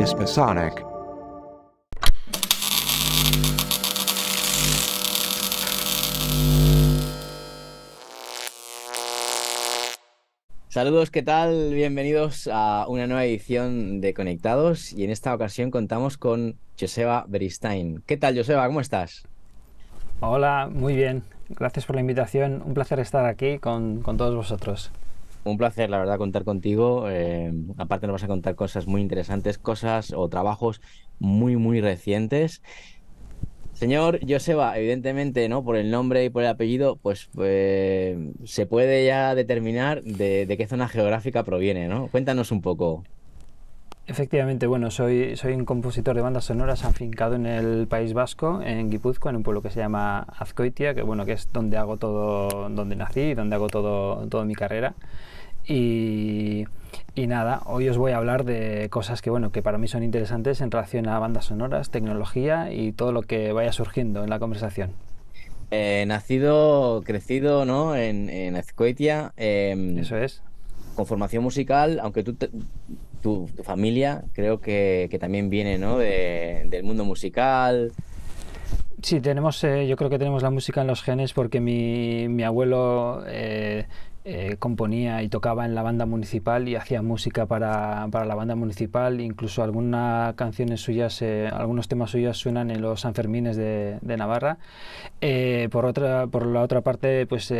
is Masonic. Saludos, ¿qué tal? Bienvenidos a una nueva edición de Conectados y en esta ocasión contamos con Joseba Beristain. ¿Qué tal, Joseba? ¿Cómo estás? Hola, muy bien. Gracias por la invitación. Un placer estar aquí con todos vosotros. Un placer, la verdad, contar contigo. Eh, aparte nos vas a contar cosas muy interesantes, cosas o trabajos muy, muy recientes. Señor Joseba, evidentemente, ¿no? Por el nombre y por el apellido, pues eh, se puede ya determinar de, qué zona geográfica proviene, ¿no? Cuéntanos un poco. Efectivamente, bueno, soy, soy un compositor de bandas sonoras afincado en el País Vasco, en Guipúzcoa, en un pueblo que se llama Azcoitia, que bueno, que es donde hago todo, donde nací donde hago todo, toda mi carrera y, nada, hoy os voy a hablar de cosas que, bueno, que para mí son interesantes en relación a bandas sonoras, tecnología y todo lo que vaya surgiendo en la conversación. Eh, nacido, crecido, ¿no? En, en Azcoitia. Em, Eso es. Con formación musical, aunque tú tu, familia creo que, también viene, del mundo musical, Sí, tenemos, eh, yo creo que tenemos la música en los genes porque mi, abuelo eh, eh, componía y tocaba en la banda municipal y hacía música para, para la banda municipal. Incluso algunas canciones suyas, eh, algunos temas suyos suenan en los Sanfermines de, de Navarra. Eh, por, otra, por la otra parte, pues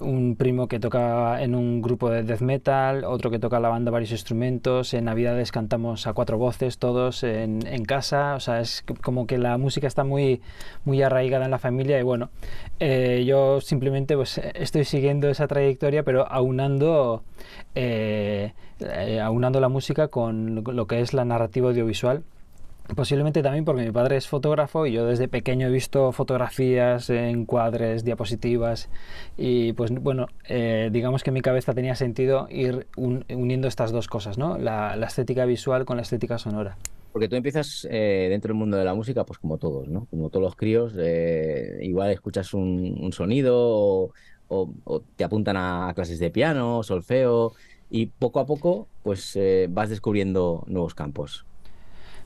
un primo que toca en un grupo de death metal, otro que toca en la banda varios instrumentos. En Navidades cantamos a cuatro voces todos en, en, casa. O sea, es como que la música está muy, muy arraigada en la familia y bueno, yo simplemente pues, estoy siguiendo esa trayectoria pero aunando, eh, eh, aunando la música con lo que es la narrativa audiovisual. Posiblemente también porque mi padre es fotógrafo y yo desde pequeño he visto fotografías, encuadres, diapositivas y pues bueno, eh, digamos que en mi cabeza tenía sentido ir uniendo estas dos cosas, ¿no? La, estética visual con la estética sonora. Porque tú empiezas dentro del mundo de la música pues como todos, ¿no? Como todos los críos, igual escuchas un, sonido o, te apuntan a clases de piano, solfeo, y poco a poco pues eh, vas descubriendo nuevos campos.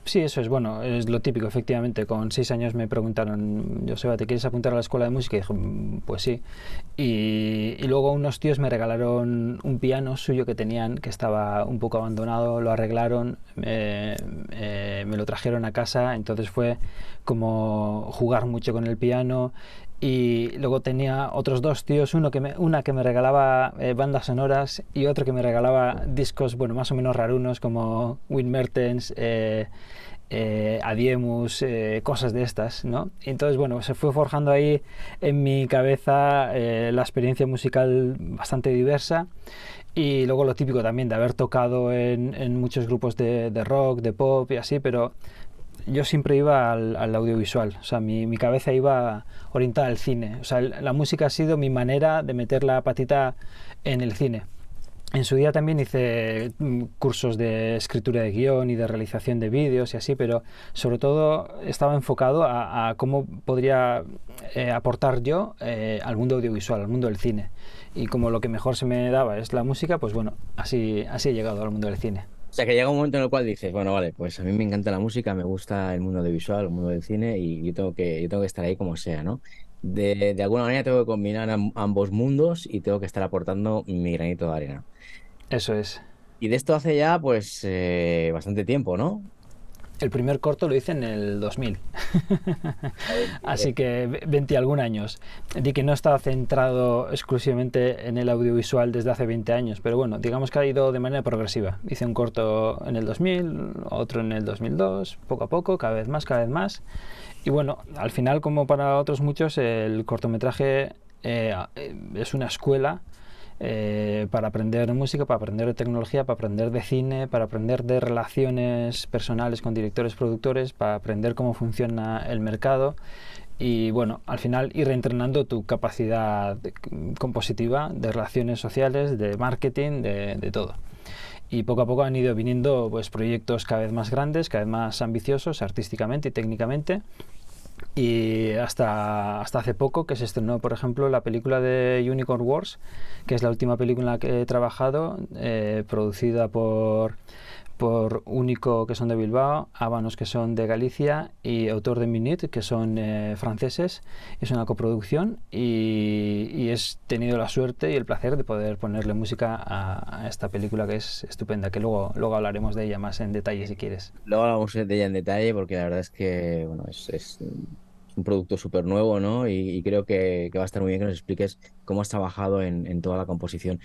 Sí, eso es bueno, es lo típico, efectivamente. Con seis años me preguntaron, Joseba, ¿te quieres apuntar a la escuela de música? Y dije, mm, pues sí. Y, luego unos tíos me regalaron un piano suyo que tenían, que estaba un poco abandonado, lo arreglaron, eh, eh, me lo trajeron a casa, entonces fue como jugar mucho con el piano, y luego tenía otros dos tíos, uno que una que me regalaba eh, bandas sonoras y otro que me regalaba discos, bueno, más o menos rarunos como Win Mertens, eh, eh, Adiemus, cosas de estas, ¿no? entonces, bueno, se fue forjando ahí en mi cabeza la experiencia musical bastante diversa y luego lo típico también de haber tocado en, muchos grupos de, de, rock, de pop y así, pero, yo siempre iba al, audiovisual, o sea, mi, cabeza iba orientada al cine, o sea, la música ha sido mi manera de meter la patita en el cine. En su día también hice mm, cursos de escritura de guión y de realización de vídeos y así, pero sobre todo estaba enfocado a, cómo podría eh, aportar yo eh, al mundo audiovisual, al mundo del cine. Y como lo que mejor se me daba es la música, pues bueno, así, así he llegado al mundo del cine. O sea, que llega un momento en el cual dices, bueno, vale, pues a mí me encanta la música, me gusta el mundo de visual, el mundo del cine y yo tengo que, tengo que estar ahí como sea, ¿no? De, alguna manera tengo que combinar ambos mundos y tengo que estar aportando mi granito de arena. Eso es. Y de esto hace ya, pues, eh, bastante tiempo, ¿no? El primer corto lo hice en el 2000, así que 20 y algún años. Di que no estaba centrado exclusivamente en el audiovisual desde hace 20 años, pero bueno, digamos que ha ido de manera progresiva. Hice un corto en el 2000, otro en el 2002, poco a poco, cada vez más, cada vez más. Y bueno, al final, como para otros muchos, el cortometraje eh, es una escuela eh, para aprender música, para aprender de tecnología, para aprender de cine, para aprender de relaciones personales con directores, productores, para aprender cómo funciona el mercado y bueno, al final ir reentrenando tu capacidad compositiva de relaciones sociales, de marketing, de, todo y poco a poco han ido viniendo pues, proyectos cada vez más grandes, cada vez más ambiciosos artísticamente y técnicamente y hasta, hasta hace poco que se estrenó, por ejemplo, la película de Unicorn Wars, que es la última película que he trabajado, eh, producida por por Único, que son de Bilbao, Ábanos, que son de Galicia, y Autor de Minit, que son eh, franceses. Es una coproducción y, he tenido la suerte y el placer de poder ponerle música a, esta película que es estupenda, que luego, luego hablaremos de ella más en detalle si quieres. Luego hablamos de ella en detalle porque la verdad es que bueno, es un producto súper nuevo, ¿no? Y, creo que, va a estar muy bien que nos expliques cómo has trabajado en, toda la composición.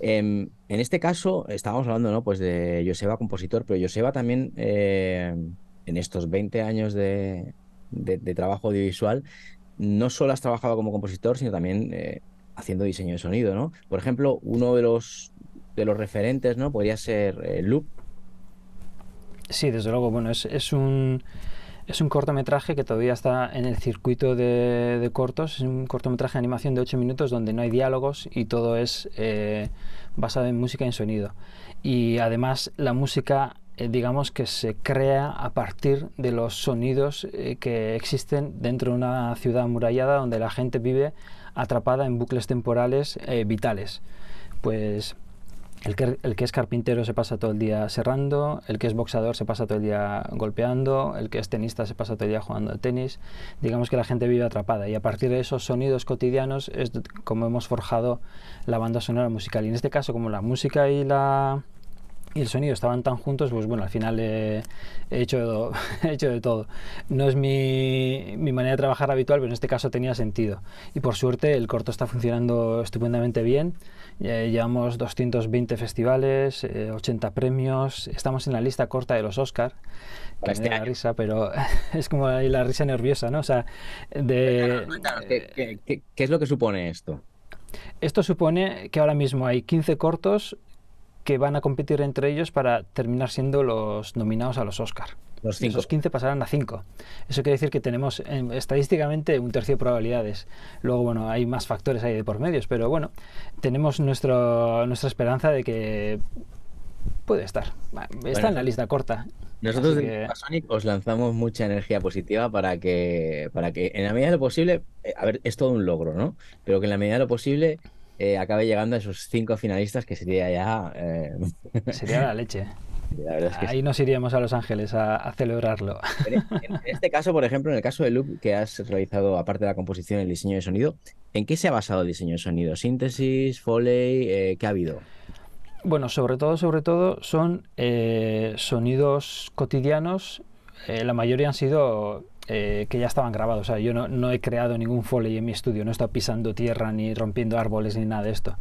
Em, en este caso, estábamos hablando, ¿no? Pues de Joseba, compositor, pero Joseba también, eh, en estos 20 años de, trabajo audiovisual, no solo has trabajado como compositor, sino también eh, haciendo diseño de sonido, ¿no? Por ejemplo, uno de los, de los referentes, ¿no? Podría ser eh, Loop. Sí, desde luego, bueno, es un... Es un cortometraje que todavía está en el circuito de, cortos. Es un cortometraje de animación de 8 minutos donde no hay diálogos y todo es eh, basado en música y en sonido. Y además la música eh, digamos que se crea a partir de los sonidos eh, que existen dentro de una ciudad amurallada donde la gente vive atrapada en bucles temporales vitales. Pues el que, es carpintero se pasa todo el día cerrando, el que es boxador se pasa todo el día golpeando, el que es tenista se pasa todo el día jugando al tenis. Digamos que la gente vive atrapada y a partir de esos sonidos cotidianos es como hemos forjado la banda sonora musical. Y en este caso, como la música y la, y el sonido estaban tan juntos, pues bueno, al final he, hecho, de todo, he hecho de todo. No es mi, manera de trabajar habitual, pero en este caso tenía sentido. Y por suerte el corto está funcionando estupendamente bien. Eh, llevamos 220 festivales, 80 eh, premios. Estamos en la lista corta de los Oscar. Que este la risa, pero es como la risa nerviosa, ¿no? O sea, de. ¿Qué, qué es lo que supone esto? Esto supone que ahora mismo hay 15 cortos que van a competir entre ellos para terminar siendo los nominados a los Oscar. Los 15 pasarán a 5. Eso quiere decir que tenemos em, estadísticamente un tercio de probabilidades. Luego, bueno, hay más factores ahí de por medios, pero bueno, tenemos nuestro, nuestra esperanza de que puede estar. Está en la lista corta. Nosotros de os lanzamos mucha energía positiva para que, para que en la medida de lo posible, eh, a ver, es todo un logro, ¿no? Pero que en la medida de lo posible eh, acabe llegando a esos cinco finalistas que sería ya... Eh, sería la leche. Ahí nos iríamos a Los Ángeles a, celebrarlo. En, este caso, por ejemplo, en el caso de Loop que has realizado, aparte de la composición el diseño de sonido, ¿en qué se ha basado el diseño de sonido? ¿Síntesis, foley? Eh, ¿Qué ha habido? Bueno, sobre todo, sobre todo, son eh, sonidos cotidianos. Eh, la mayoría han sido que ya estaban grabados. O sea, yo no, no, he creado ningún foley en mi estudio, no he estado pisando tierra ni rompiendo árboles ni nada de esto.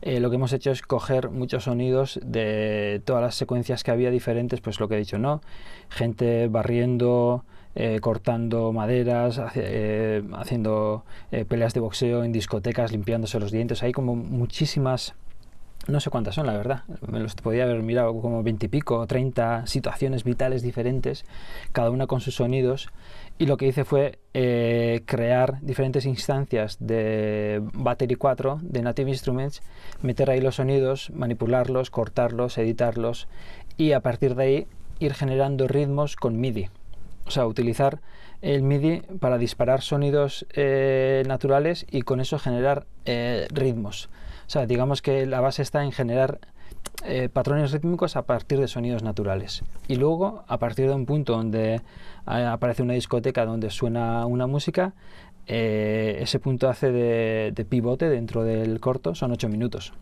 Eh, lo que hemos hecho es coger muchos sonidos de todas las secuencias que había diferentes, pues lo que he dicho, ¿no? Gente barriendo, eh, cortando maderas, eh, haciendo peleas de boxeo en discotecas, limpiándose los dientes, hay como muchísimas no sé cuántas son, la verdad. Me los podía haber mirado como veintipico, treinta situaciones vitales diferentes, cada una con sus sonidos y lo que hice fue eh, crear diferentes instancias de Battery 4 de Native Instruments, meter ahí los sonidos, manipularlos, cortarlos, editarlos y a partir de ahí ir generando ritmos con MIDI. O sea, utilizar el MIDI para disparar sonidos eh, naturales y con eso generar eh, ritmos. O sea, digamos que la base está en generar eh, patrones rítmicos a partir de sonidos naturales. Y luego, a partir de un punto donde eh, aparece una discoteca donde suena una música, eh, ese punto hace de, de pivote dentro del corto, son 8 minutos.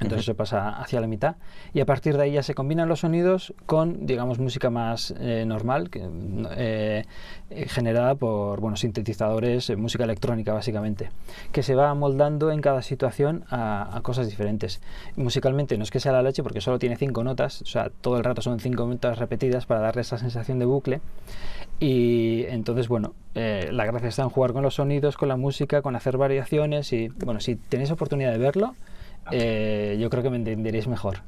Entonces se pasa hacia la mitad y a partir de ahí ya se combinan los sonidos con, digamos, música más eh, normal, eh, eh, generada por, bueno, sintetizadores, música electrónica básicamente, que se va moldando en cada situación a, a, cosas diferentes. Musicalmente no es que sea la leche porque solo tiene cinco notas, o sea, todo el rato son cinco notas repetidas para darle esa sensación de bucle y entonces, bueno, la gracia está en jugar con los sonidos, con la música, con hacer variaciones y, bueno, si tenéis oportunidad de verlo, eh, yo creo que me entenderéis mejor.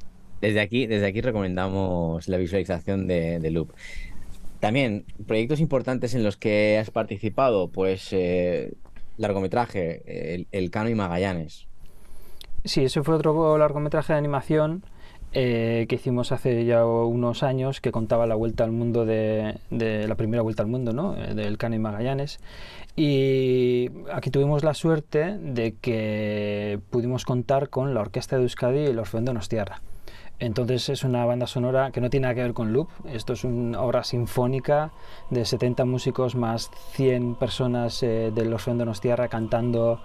Desde aquí, desde aquí recomendamos la visualización de, Loop. También, proyectos importantes en los que has participado, pues eh, largometraje, el, el Cano y Magallanes. Sí, ese fue otro largometraje de animación eh, que hicimos hace ya unos años que contaba la vuelta al mundo de, la primera vuelta al mundo, ¿no? Eh, del Cano y Magallanes. Y aquí tuvimos la suerte de que pudimos contar con la Orquesta de Euskadi y los Orfeón de Entonces es una banda sonora que no tiene nada que ver con Loop, esto es una obra sinfónica de 70 músicos más 100 personas eh, de del Orfeón de cantando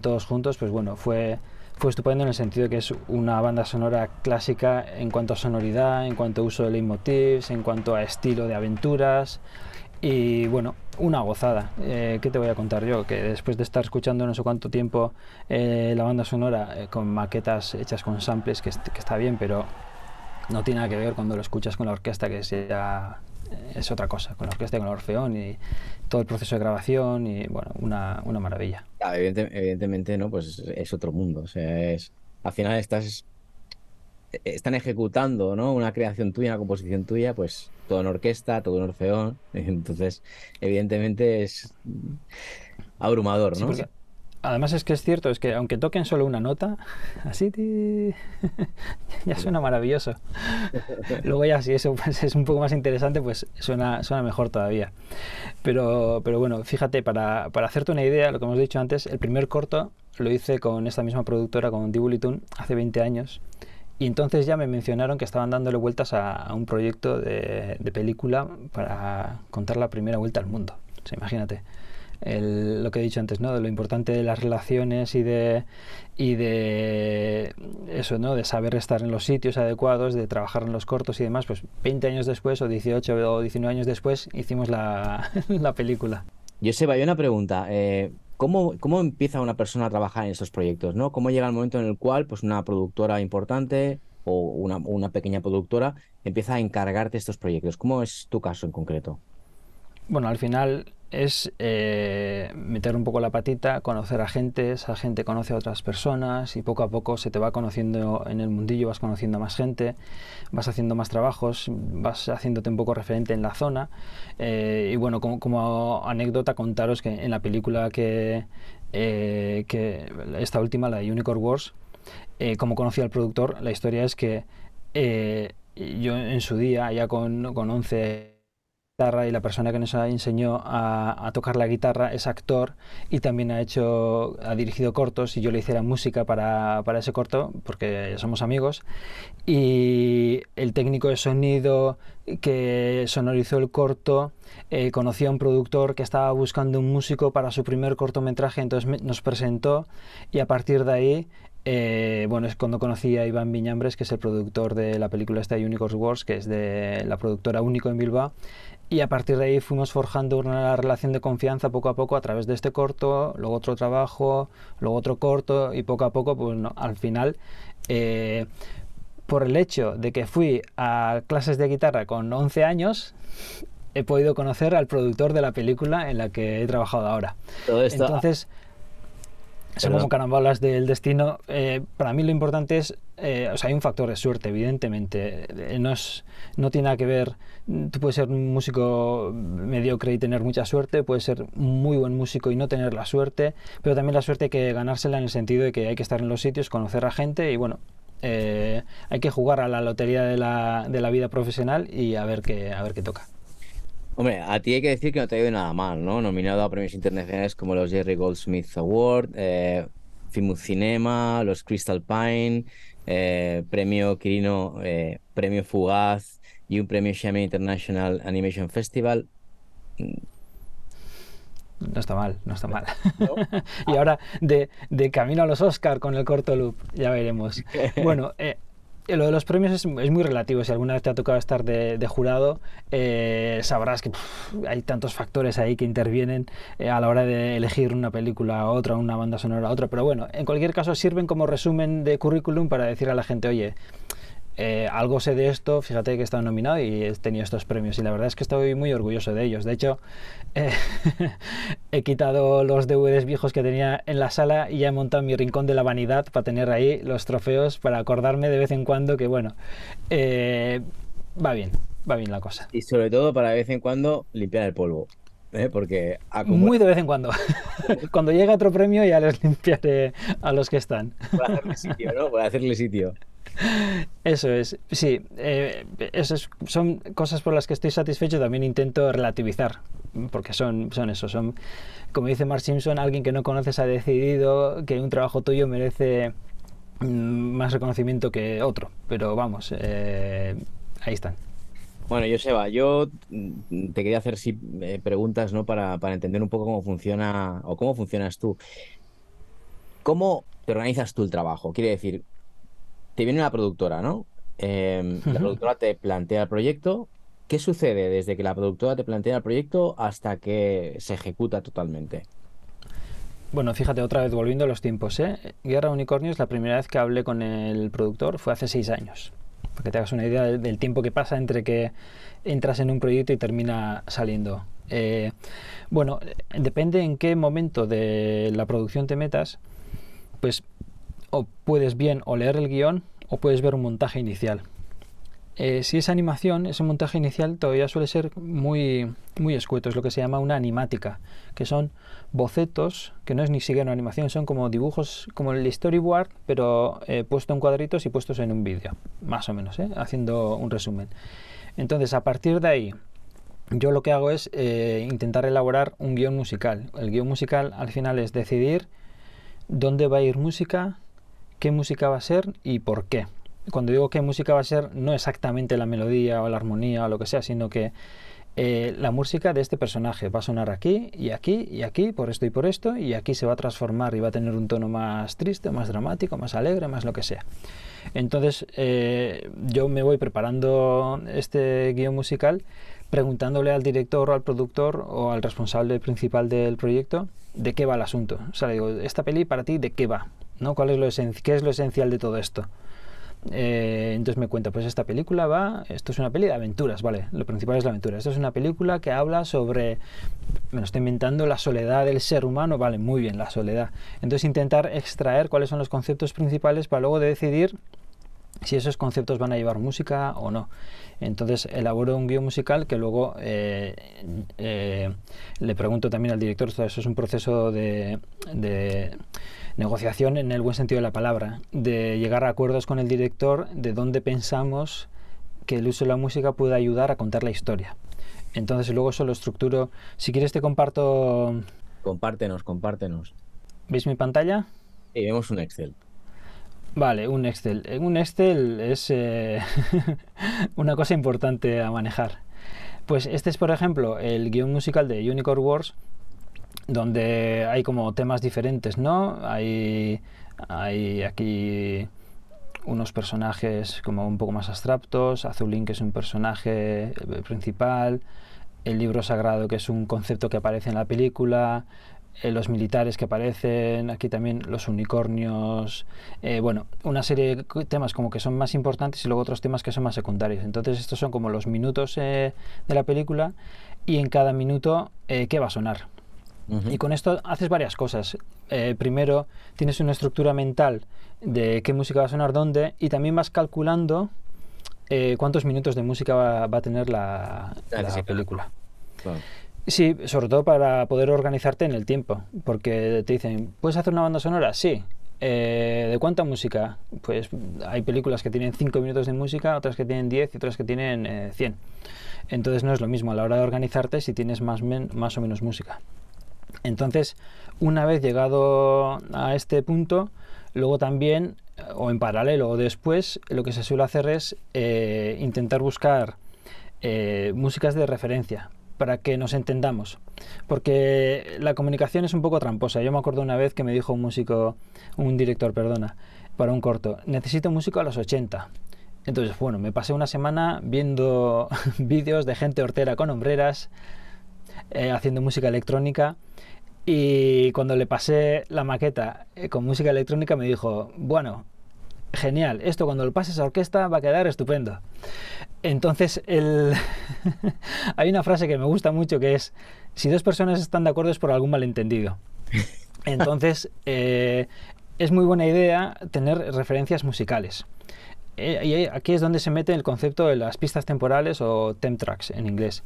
todos juntos, pues bueno, fue fue estupendo en el sentido que es una banda sonora clásica en cuanto a sonoridad, en cuanto a uso de leitmotivs, en cuanto a estilo de aventuras y bueno, una gozada. Eh, ¿Qué te voy a contar yo? Que después de estar escuchando no sé cuánto tiempo eh, la banda sonora eh, con maquetas hechas con samples, que, está bien, pero no tiene nada que ver cuando lo escuchas con la orquesta, que es ya es otra cosa, con la orquesta, con el Orfeón y todo el proceso de grabación y bueno, una, maravilla. evidentemente, ¿no? Pues es otro mundo, o sea, es, al final estás, están ejecutando, ¿no? Una creación tuya, una composición tuya, pues todo en orquesta, todo en Orfeón, entonces evidentemente es abrumador, ¿no? Además es que es cierto, es que aunque toquen solo una nota, así ya suena maravilloso. Luego ya si eso pues, es un poco más interesante, pues suena, mejor todavía. Pero, bueno, fíjate, para, para, hacerte una idea, lo que hemos dicho antes, el primer corto lo hice con esta misma productora, con Dibulitun, hace 20 años. Y entonces ya me mencionaron que estaban dándole vueltas a, un proyecto de, película para contar la primera vuelta al mundo. imagínate lo que he dicho antes, De lo importante de las relaciones y de, y de eso, ¿no? De saber estar en los sitios adecuados, de trabajar en los cortos y demás, pues 20 años después o 18 o 19 años después hicimos la, la película. Joseba, hay una pregunta. Eh, ¿cómo, ¿Cómo empieza una persona a trabajar en estos proyectos? ¿no? ¿Cómo llega el momento en el cual pues, una productora importante o una, una pequeña productora empieza a encargarte estos proyectos? ¿Cómo es tu caso en concreto? bueno, al final es eh, meter un poco la patita, conocer a gente, esa gente conoce a otras personas y poco a poco se te va conociendo en el mundillo, vas conociendo a más gente, vas haciendo más trabajos, vas haciéndote un poco referente en la zona. Eh, y bueno, como, anécdota contaros que en la película que, eh, que esta última, la de Unicorn Wars, como conocí al productor, la historia es que yo en su día, ya con, con 11 y la persona que nos enseñó a, a, tocar la guitarra es actor y también ha hecho ha dirigido cortos y yo le hiciera música para, para ese corto porque somos amigos y el técnico de sonido que sonorizó el corto eh, conocía a un productor que estaba buscando un músico para su primer cortometraje entonces nos presentó y a partir de ahí eh, bueno, es cuando conocí a Iván Viñambres, que es el productor de la película esta Unicorns Wars, que es de la productora Único en Bilbao. Y a partir de ahí fuimos forjando una relación de confianza poco a poco a través de este corto, luego otro trabajo, luego otro corto y poco a poco, pues al final, eh, por el hecho de que fui a clases de guitarra con 11 años, he podido conocer al productor de la película en la que he trabajado ahora. Todo esto Entonces, son como carambolas del destino. Eh, para mí lo importante es, eh, o sea, hay un factor de suerte, evidentemente. Eh, no, tiene nada que ver, tú puedes ser un músico mediocre y tener mucha suerte, puedes ser muy buen músico y no tener la suerte, pero también la suerte hay que ganársela en el sentido de que hay que estar en los sitios, conocer a gente y bueno. hay que jugar a la lotería de la, vida profesional y a ver qué, a ver qué toca. Hombre, a ti hay que decir que no te ha ido nada mal, ¿no? Nominado a premios internacionales como los Jerry Goldsmith Award, eh, Cinema, los Crystal Pine, eh, premio Quirino, eh, premio Fugaz y un premio Xiamen International Animation Festival. No está mal, no está mal. y ahora de, camino a los Oscar con el corto loop, ya veremos. Bueno, eh, eh, lo de los premios es, muy relativo. Si alguna vez te ha tocado estar de, jurado, eh, sabrás que hay tantos factores ahí que intervienen eh, a la hora de elegir una película a otra, una banda sonora a otra. Pero bueno, en cualquier caso sirven como resumen de currículum para decir a la gente, oye, eh, algo sé de esto, fíjate que he estado nominado y he tenido estos premios y la verdad es que estoy muy orgulloso de ellos. De hecho, eh, he quitado los DVDs viejos que tenía en la sala y ya he montado mi rincón de la vanidad para tener ahí los trofeos para acordarme de vez en cuando que bueno, eh, va bien, va bien la cosa. Y sobre todo para de vez en cuando limpiar el polvo. ¿Eh? porque muy de vez en cuando cuando llega otro premio ya les limpiaré a los que están para hacerle sitio no para hacerle sitio eso es, sí, eh, son cosas por las que estoy satisfecho, también intento relativizar, porque son, son eso, son, como dice Mark Simpson, alguien que no conoces ha decidido que un trabajo tuyo merece mm, más reconocimiento que otro, pero vamos, eh, ahí están. Bueno, Joseba, yo mm, te quería hacer eh, preguntas ¿no? Para, para entender un poco cómo funciona o cómo funcionas tú. ¿Cómo te organizas tú el trabajo? Quiere decir, te viene una productora, ¿no? Em, la productora te plantea el proyecto. ¿Qué sucede desde que la productora te plantea el proyecto hasta que se ejecuta totalmente? Bueno, fíjate otra vez volviendo a los tiempos. ¿eh? Guerra es la primera vez que hablé con el productor fue hace seis años. Para que te hagas una idea del, tiempo que pasa entre que entras en un proyecto y termina saliendo. Eh, bueno, depende en qué momento de la producción te metas, pues o puedes bien o leer el guión o puedes ver un montaje inicial. Eh, si esa animación, ese montaje inicial todavía suele ser muy, muy escueto, es lo que se llama una animática, que son bocetos, que no es ni siquiera una animación, son como dibujos, como el storyboard, pero eh, puesto en cuadritos y puestos en un vídeo, más o menos, ¿eh? haciendo un resumen. Entonces, a partir de ahí, yo lo que hago es intentar elaborar un guión musical. El guión musical al final es decidir dónde va a ir música, qué música va a ser y por qué. Cuando digo qué música va a ser, no exactamente la melodía o la armonía o lo que sea, sino que eh, la música de este personaje va a sonar aquí y aquí y aquí, por esto y por esto, y aquí se va a transformar y va a tener un tono más triste, más dramático, más alegre, más lo que sea. Entonces eh, yo me voy preparando este guión musical preguntándole al director o al productor o al responsable principal del proyecto de qué va el asunto. O sea, le digo, esta peli para ti, ¿de qué va? ¿Cuál es lo ¿Qué es lo esencial de todo esto? Eh, entonces me cuenta, pues esta película va, esto es una peli de aventuras, vale, lo principal es la aventura. Esto es una película que habla sobre, me lo estoy inventando, la soledad del ser humano, vale, muy bien, la soledad. Entonces intentar extraer cuáles son los conceptos principales para luego decidir si esos conceptos van a llevar música o no. Entonces elaboro un guión musical que luego eh, eh, le pregunto también al director, eso es un proceso de negociación en el buen sentido de la palabra, de llegar a acuerdos con el director de dónde pensamos que el uso de la música puede ayudar a contar la historia. Entonces luego eso lo estructuro. Si quieres te comparto... Compártenos, compártenos. ¿Veis mi pantalla? Y vemos un Excel. Vale, un Excel. Un Excel es eh, una cosa importante a manejar. Pues este es, por ejemplo, el guión musical de Unicorn Wars, donde hay como temas diferentes, ¿no? Hay, hay aquí unos personajes como un poco más abstractos, Azulín que es un personaje eh, principal, el libro sagrado que es un concepto que aparece en la película, eh, los militares que aparecen, aquí también los unicornios, eh, bueno, una serie de temas como que son más importantes y luego otros temas que son más secundarios. Entonces estos son como los minutos de la película y en cada minuto qué va a sonar. Y con esto haces varias cosas. Eh, primero, tienes una estructura mental de qué música va a sonar dónde y también vas calculando eh, cuántos minutos de música va, a tener la, película. Sí, sobre todo para poder organizarte en el tiempo, porque te dicen, ¿puedes hacer una banda sonora? Sí. Eh, ¿De cuánta música? Pues hay películas que tienen 5 minutos de música, otras que tienen 10 y otras que tienen 100. Entonces no es lo mismo a la hora de organizarte si tienes más o menos música. Entonces, una vez llegado a este punto, luego también, o en paralelo o después, lo que se suele hacer es eh, intentar buscar eh, músicas de referencia para que nos entendamos. Porque la comunicación es un poco tramposa. Yo me acuerdo una vez que me dijo un músico, un director, perdona, para un corto, necesito músico a los 80. Entonces, bueno, me pasé una semana viendo vídeos de gente hortera con hombreras, eh, haciendo música electrónica. Y cuando le pasé la maqueta eh, con música electrónica me dijo, bueno, genial, esto cuando lo pases a orquesta va a quedar estupendo. Entonces, el... hay una frase que me gusta mucho que es, si dos personas están de acuerdo es por algún malentendido. Entonces, eh, es muy buena idea tener referencias musicales. y aquí es donde se mete el concepto de las pistas temporales o temp tracks en inglés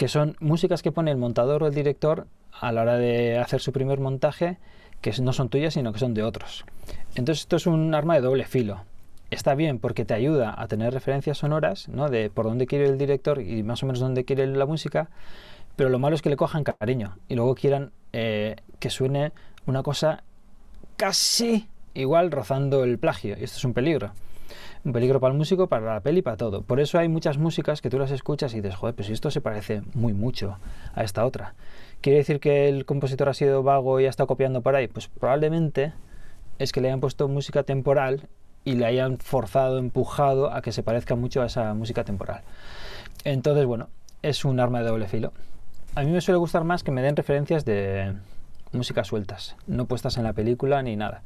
que son músicas que pone el montador o el director a la hora de hacer su primer montaje, que no son tuyas, sino que son de otros. Entonces esto es un arma de doble filo. Está bien porque te ayuda a tener referencias sonoras, ¿no? De por dónde quiere el director y más o menos dónde quiere la música, pero lo malo es que le cojan cariño y luego quieran eh, que suene una cosa casi igual rozando el plagio. Y esto es un peligro un peligro para el músico, para la peli, para todo. Por eso hay muchas músicas que tú las escuchas y dices, joder, pues esto se parece muy mucho a esta otra. ¿Quiere decir que el compositor ha sido vago y ha estado copiando por ahí? Pues probablemente es que le hayan puesto música temporal y le hayan forzado, empujado a que se parezca mucho a esa música temporal. Entonces, bueno, es un arma de doble filo. A mí me suele gustar más que me den referencias de músicas sueltas, no puestas en la película ni nada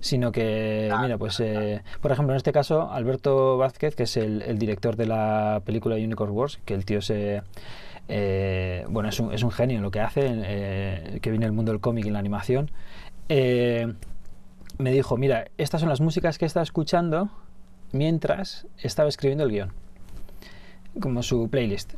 sino que, mira, pues, eh, por ejemplo, en este caso, Alberto Vázquez, que es el, director de la película Unicorn Wars, que el tío eh, bueno, es un, es un, genio en lo que hace, eh, que viene el mundo del cómic y la animación. me dijo, mira, estas son las músicas que estaba escuchando mientras estaba escribiendo el guión, como su playlist.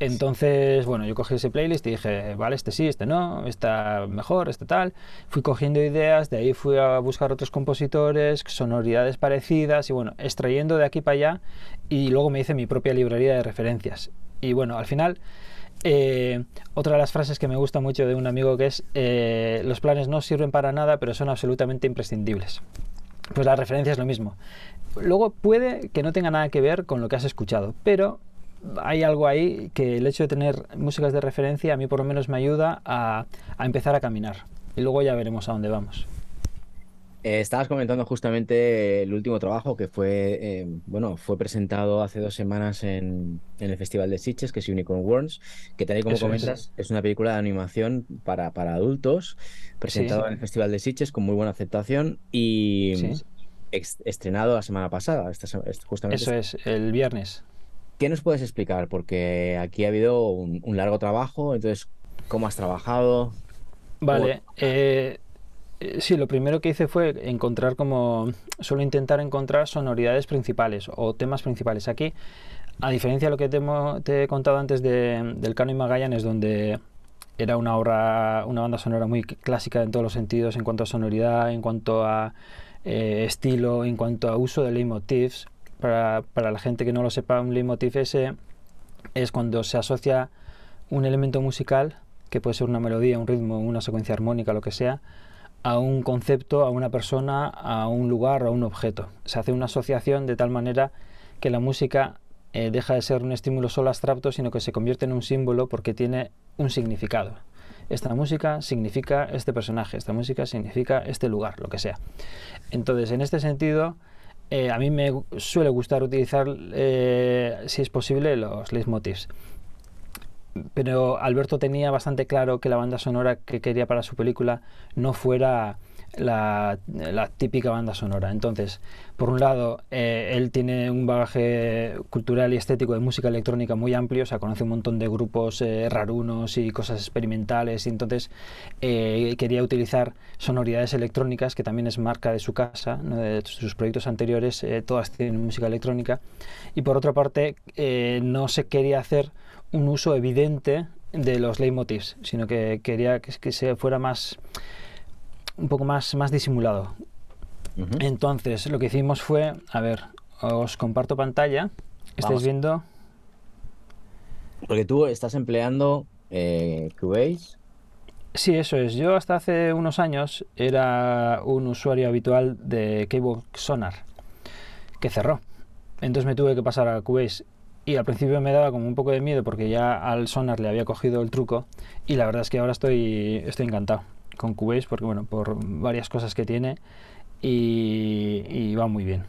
Entonces, bueno, yo cogí ese playlist y dije, vale, este sí, este no, está mejor, este tal. Fui cogiendo ideas, de ahí fui a buscar otros compositores, sonoridades parecidas y bueno, extrayendo de aquí para allá y luego me hice mi propia librería de referencias. Y bueno, al final, eh, otra de las frases que me gusta mucho de un amigo que es, eh, los planes no sirven para nada, pero son absolutamente imprescindibles. Pues la referencia es lo mismo. Luego puede que no tenga nada que ver con lo que has escuchado, pero hay algo ahí que el hecho de tener músicas de referencia a mí por lo menos me ayuda a, empezar a caminar. Y luego ya veremos a dónde vamos. Eh, estabas comentando justamente el último trabajo que fue, eh, bueno, fue presentado hace dos semanas en, el Festival de Sitges, que es Unicorn Worms, que tal y como comentas, es. una película de animación para, adultos, presentado en el Festival de Sitges con muy buena aceptación y estrenado la semana pasada. Eso es, el viernes. ¿Qué nos puedes explicar? Porque aquí ha habido un, largo trabajo, entonces, ¿cómo has trabajado? Vale, eh, eh, sí, lo primero que hice fue encontrar como, Solo intentar encontrar sonoridades principales o temas principales. Aquí, a diferencia de lo que te, he contado antes del Cano y Magallanes, donde era una obra, una banda sonora muy clásica en todos los sentidos, en cuanto a sonoridad, en cuanto a eh, estilo, en cuanto a uso de leitmotivs, para, la gente que no lo sepa, un leitmotiv es, es cuando se asocia un elemento musical, que puede ser una melodía, un ritmo, una secuencia armónica, lo que sea, a un concepto, a una persona, a un lugar, a un objeto. Se hace una asociación de tal manera que la música eh, deja de ser un estímulo solo abstracto, sino que se convierte en un símbolo porque tiene un significado. Esta música significa este personaje, esta música significa este lugar, lo que sea. Entonces, en este sentido, eh, a mí me suele gustar utilizar, eh, si es posible, los leitmotivs. Pero Alberto tenía bastante claro que la banda sonora que quería para su película no fuera la, típica banda sonora. Entonces, por un lado, eh, él tiene un bagaje cultural y estético de música electrónica muy amplio, o sea, conoce un montón de grupos eh, rarunos y cosas experimentales, y entonces eh, quería utilizar sonoridades electrónicas, que también es marca de su casa, de sus proyectos anteriores, todas tienen música electrónica. Y por otra parte, no se quería hacer un uso evidente de los leitmotivs, sino que quería que, que se fuera más un poco más, más disimulado. Entonces, lo que hicimos fue, a ver, os comparto pantalla. ¿Estáis viendo? Porque tú estás empleando eh, Cubase. Sí, eso es. Yo hasta hace unos años era un usuario habitual de Keyboard Sonar, que cerró. Entonces me tuve que pasar a Cubase. Y al principio me daba como un poco de miedo porque ya al Sonar le había cogido el truco. Y la verdad es que ahora estoy, estoy encantado con Cubase porque bueno, por varias cosas que tiene y, va muy bien.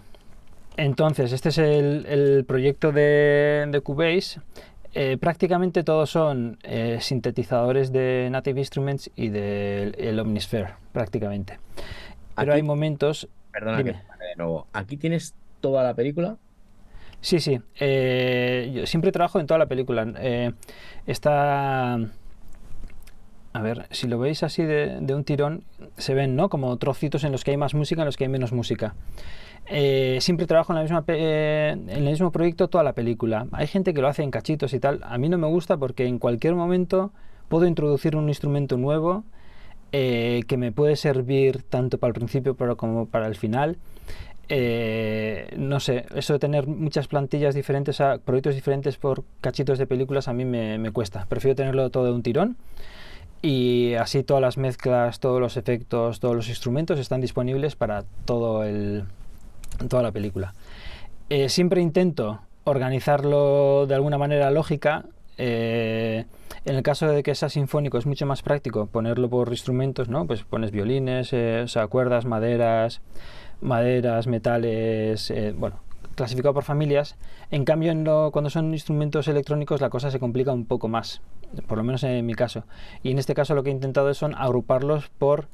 Entonces, este es el, proyecto de, Cubase. Eh, prácticamente todos son eh, sintetizadores de Native Instruments y del Omnisphere, prácticamente. Pero hay momentos. Perdona de nuevo. ¿Aquí tienes toda la película? Sí, sí. Eh, yo siempre trabajo en toda la película. está a ver, si lo veis así de, un tirón, se ven, ¿no? Como trocitos en los que hay más música, en los que hay menos música. Eh, siempre trabajo en, la misma eh, en el mismo proyecto toda la película. Hay gente que lo hace en cachitos y tal. A mí no me gusta porque en cualquier momento puedo introducir un instrumento nuevo eh, que me puede servir tanto para el principio pero como para el final. no sé, eso de tener muchas plantillas diferentes, a proyectos diferentes por cachitos de películas a mí me, me cuesta. Prefiero tenerlo todo de un tirón. Y así todas las mezclas, todos los efectos, todos los instrumentos están disponibles para todo el, toda la película. Eh, siempre intento organizarlo de alguna manera lógica. Eh, en el caso de que sea sinfónico es mucho más práctico ponerlo por instrumentos, ¿no? Pues pones violines, eh, cuerdas, maderas, maderas, metales, bueno, clasificado por familias. En cambio, cuando son instrumentos electrónicos la cosa se complica un poco más, por lo menos en mi caso. Y en este caso lo que he intentado es son agruparlos por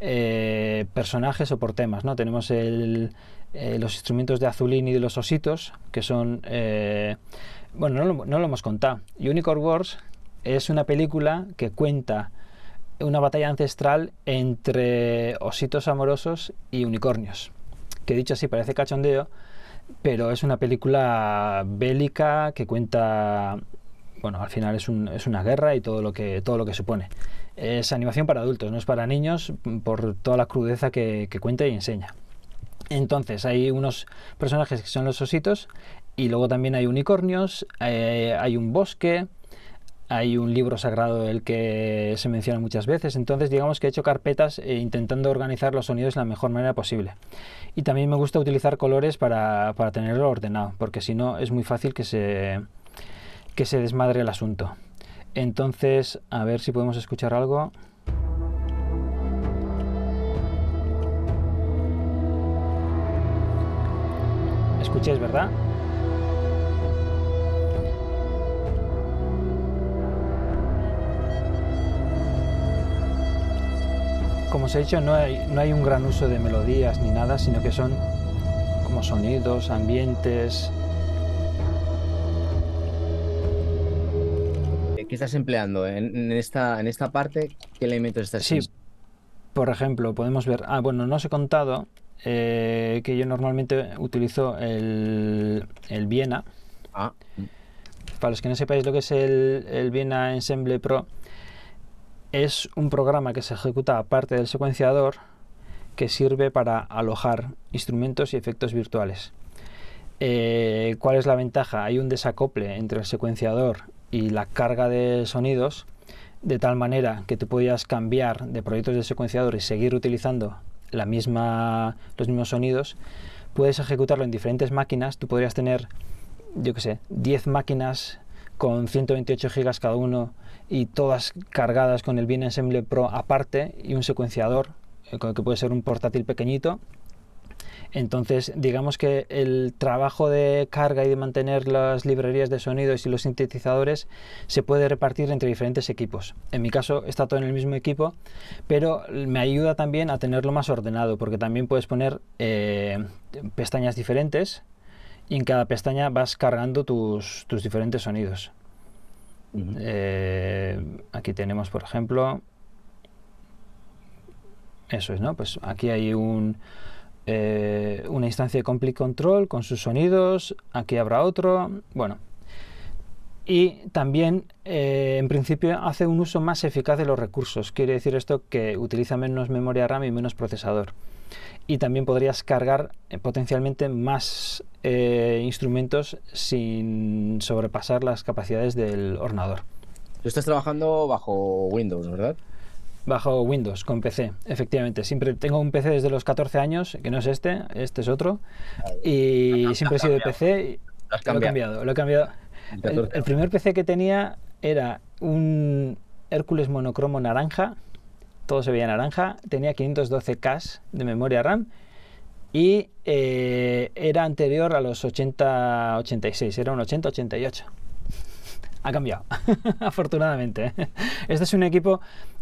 eh, personajes o por temas. ¿no? Tenemos el, eh, los instrumentos de Azulín y de los Ositos, que son... Eh, bueno, no lo, no lo hemos contado. Unicorn Wars es una película que cuenta una batalla ancestral entre ositos amorosos y unicornios. Que dicho así parece cachondeo, pero es una película bélica que cuenta, bueno, al final es, es una guerra y todo lo que, todo lo que supone. Es animación para adultos, no es para niños por toda la crudeza que, cuenta y enseña. Entonces, hay unos personajes que son los ositos y luego también hay unicornios, eh, hay un bosque, hay un libro sagrado del que se menciona muchas veces, entonces digamos que he hecho carpetas eh, intentando organizar los sonidos de la mejor manera posible. Y también me gusta utilizar colores para, tenerlo ordenado, porque si no es muy fácil que se, que se desmadre el asunto. Entonces, a ver si podemos escuchar algo. Escuchéis, ¿verdad? como os he dicho, no hay, no hay un gran uso de melodías ni nada, sino que son como sonidos, ambientes. Eh, ¿Qué estás empleando en, esta, en esta parte? ¿Qué elementos estás Sí, por ejemplo, podemos ver. Ah, bueno, no os he contado eh, que yo normalmente utilizo el, el Viena. Ah. Para los que no sepáis lo que es el, el Viena Ensemble Pro, es un programa que se ejecuta aparte del secuenciador que sirve para alojar instrumentos y efectos virtuales. Eh, ¿Cuál es la ventaja? Hay un desacople entre el secuenciador y la carga de sonidos, de tal manera que tú podías cambiar de proyectos de secuenciador y seguir utilizando la misma, los mismos sonidos. Puedes ejecutarlo en diferentes máquinas. Tú podrías tener, yo qué sé, 10 máquinas con 128 gigas cada uno y todas cargadas con el Bien Ensemble Pro aparte y un secuenciador, eh, que puede ser un portátil pequeñito. Entonces, digamos que el trabajo de carga y de mantener las librerías de sonidos y los sintetizadores se puede repartir entre diferentes equipos. En mi caso está todo en el mismo equipo, pero me ayuda también a tenerlo más ordenado, porque también puedes poner eh, pestañas diferentes y en cada pestaña vas cargando tus diferentes sonidos. Eh, aquí tenemos, por ejemplo, eso es, ¿no? Pues aquí hay un, eh, una instancia de Complete Control con sus sonidos, aquí habrá otro, bueno, y también, eh, en principio, hace un uso más eficaz de los recursos. Quiere decir esto que utiliza menos memoria RAM y menos procesador. Y también podrías cargar eh, potencialmente más eh, instrumentos sin sobrepasar las capacidades del ordenador. estás trabajando bajo Windows, ¿verdad? Bajo Windows, con PC, efectivamente. Siempre tengo un PC desde los 14 años, que no es este, este es otro. Y siempre he sido de PC. lo he cambiado, lo he cambiado el, primer PC que tenía era un Hércules monocromo naranja, todo se veía naranja, tenía 512K de memoria RAM y eh, era anterior a los 8086, era un 8088. Ha cambiado, afortunadamente. ¿eh? Este es un equipo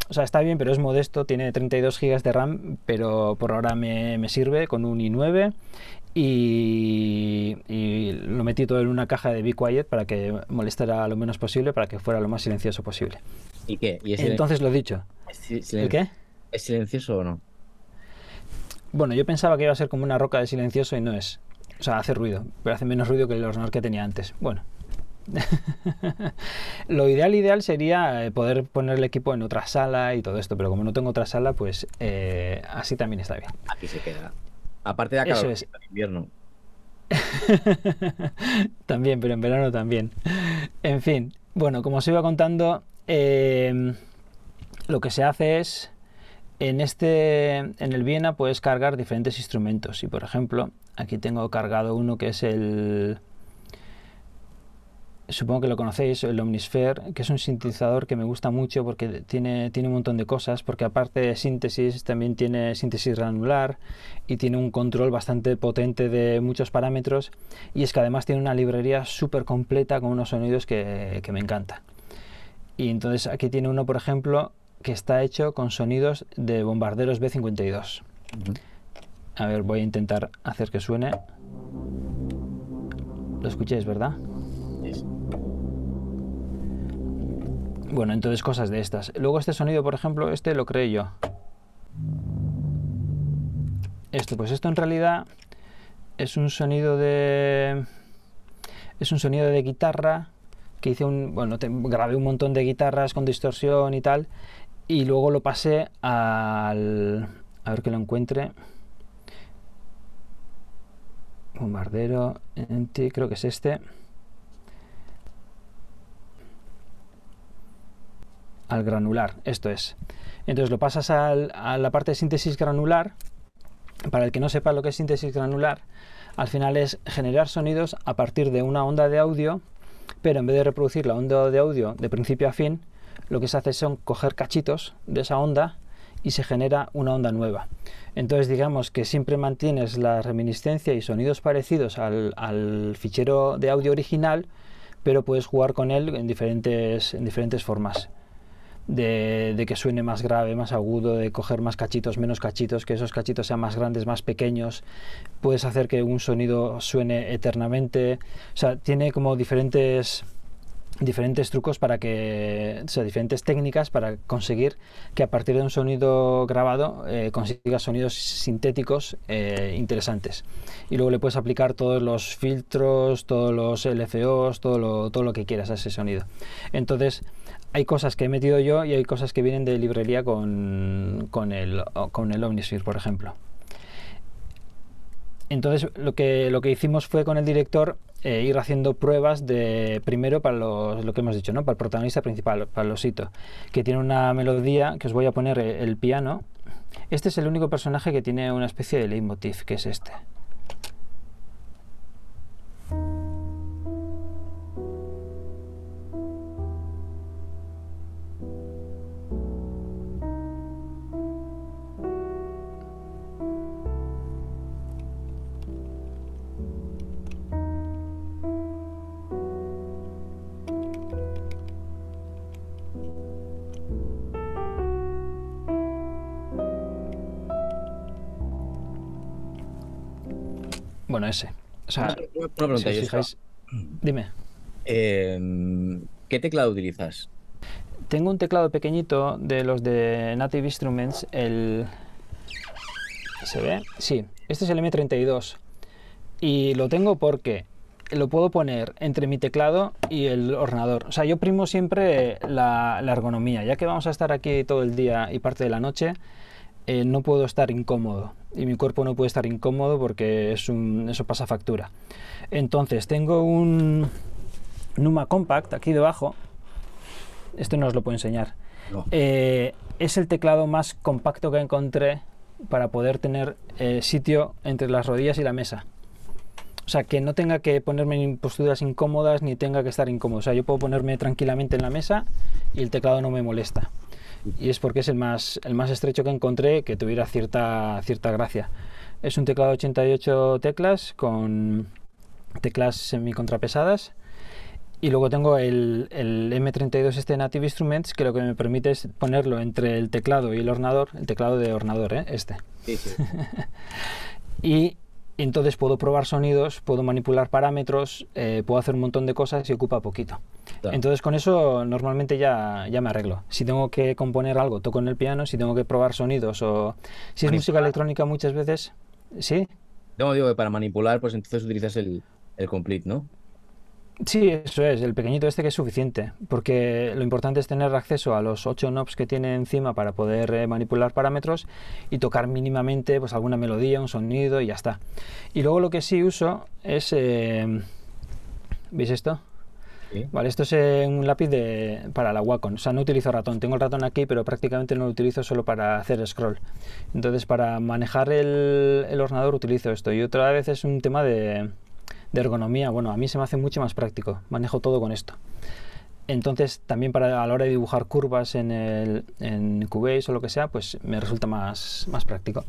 o sea, está bien, pero es modesto, tiene 32 GB de RAM, pero por ahora me, sirve con un i9 y, lo metí todo en una caja de Be Quiet para que molestara lo menos posible, para que fuera lo más silencioso posible. ¿Y qué? ¿Y Entonces lo he dicho. ¿El qué? ¿Es silencioso o no? Bueno, yo pensaba que iba a ser como una roca de silencioso y no es. O sea, hace ruido, pero hace menos ruido que el ordenador que tenía antes. Bueno. lo ideal ideal sería eh, poder poner el equipo en otra sala y todo esto, pero como no tengo otra sala, pues eh, así también está bien. Aquí se queda. Aparte de acá Eso es. invierno. también, pero en verano también. En fin, bueno, como os iba contando, eh, lo que se hace es en este en el Viena puedes cargar diferentes instrumentos y por ejemplo, aquí tengo cargado uno que es el supongo que lo conocéis, el Omnisphere, que es un sintetizador que me gusta mucho porque tiene, tiene un montón de cosas, porque aparte de síntesis, también tiene síntesis granular y tiene un control bastante potente de muchos parámetros. Y es que además tiene una librería súper completa con unos sonidos que, me encantan. Y entonces aquí tiene uno, por ejemplo, que está hecho con sonidos de bombarderos B-52. A ver, voy a intentar hacer que suene. Lo escuchéis, ¿verdad? Bueno, entonces cosas de estas. Luego este sonido, por ejemplo, este lo creé yo. Esto, pues esto en realidad es un sonido de... Es un sonido de guitarra que hice un... Bueno, grabé un montón de guitarras con distorsión y tal. Y luego lo pasé al... A ver que lo encuentre. Bombardero, creo que es este. al granular, esto es. Entonces lo pasas a la parte de síntesis granular. Para el que no sepa lo que es síntesis granular, al final es generar sonidos a partir de una onda de audio, pero en vez de reproducir la onda de audio de principio a fin, lo que se hace son coger cachitos de esa onda y se genera una onda nueva. Entonces digamos que siempre mantienes la reminiscencia y sonidos parecidos al, fichero de audio original, pero puedes jugar con él en en diferentes formas de, que suene más grave, más agudo, de coger más cachitos, menos cachitos, que esos cachitos sean más grandes, más pequeños. Puedes hacer que un sonido suene eternamente. O sea, tiene como diferentes diferentes trucos para que, o sea, diferentes técnicas para conseguir que a partir de un sonido grabado eh, consigas sonidos sintéticos eh, interesantes. Y luego le puedes aplicar todos los filtros, todos los LFOs, todo lo, todo lo que quieras a ese sonido. Entonces, hay cosas que he metido yo y hay cosas que vienen de librería con, con el, con el Omnisphere, por ejemplo. Entonces lo que, lo que hicimos fue con el director eh, ir haciendo pruebas de primero para lo que hemos dicho, ¿no? para el protagonista principal, para los osito, que tiene una melodía que os voy a poner el, eh, el piano. Este es el único personaje que tiene una especie de leitmotiv, que es este. Bueno, ese. O sea, Dime. Em, ¿Qué teclado utilizas? Tengo un teclado pequeñito de los de Native Instruments, el... ¿Se ve? Sí, este es el M32. Y lo tengo porque lo puedo poner entre mi teclado y el ordenador. O sea, yo primo siempre la, ergonomía. Ya que vamos a estar aquí todo el día y parte de la noche, eh, no puedo estar incómodo y mi cuerpo no puede estar incómodo porque es eso pasa factura. Entonces, tengo un Numa Compact aquí debajo. esto no os lo puedo enseñar. Eh, es el teclado más compacto que encontré para poder tener eh, sitio entre las rodillas y la mesa. O sea, que no tenga que ponerme en posturas incómodas ni tenga que estar incómodo. O sea, yo puedo ponerme tranquilamente en la mesa y el teclado no me molesta y es porque es el más, el más estrecho que encontré que tuviera cierta, cierta gracia. Es un teclado 88 teclas con teclas semicontrapesadas y luego tengo el, M32 este Native Instruments que lo que me permite es ponerlo entre el teclado y el ordenador, el teclado de ordenador, ¿eh? este. y entonces puedo probar sonidos, puedo manipular parámetros, eh, puedo hacer un montón de cosas y ocupa poquito. Entonces con eso normalmente ya, ya me arreglo. Si tengo que componer algo, toco en el piano, si tengo que probar sonidos o si es música electrónica muchas veces, ¿sí? No, digo que para manipular, pues entonces utilizas el, el complete, ¿no? Sí, eso es. El pequeñito este que es suficiente, porque lo importante es tener acceso a los 8 knobs que tiene encima para poder eh, manipular parámetros y tocar mínimamente pues, alguna melodía, un sonido y ya está. Y luego lo que sí uso es... Eh, ¿Veis esto? Vale, esto es eh, un lápiz de, para la Wacom. O sea, no utilizo ratón. Tengo el ratón aquí, pero prácticamente no lo utilizo solo para hacer scroll. Entonces, para manejar el, el ordenador utilizo esto. Y otra vez es un tema de de ergonomía, bueno, a mí se me hace mucho más práctico, manejo todo con esto. Entonces, también para a la hora de dibujar curvas en, el, en Cubase o lo que sea, pues me resulta más, más práctico.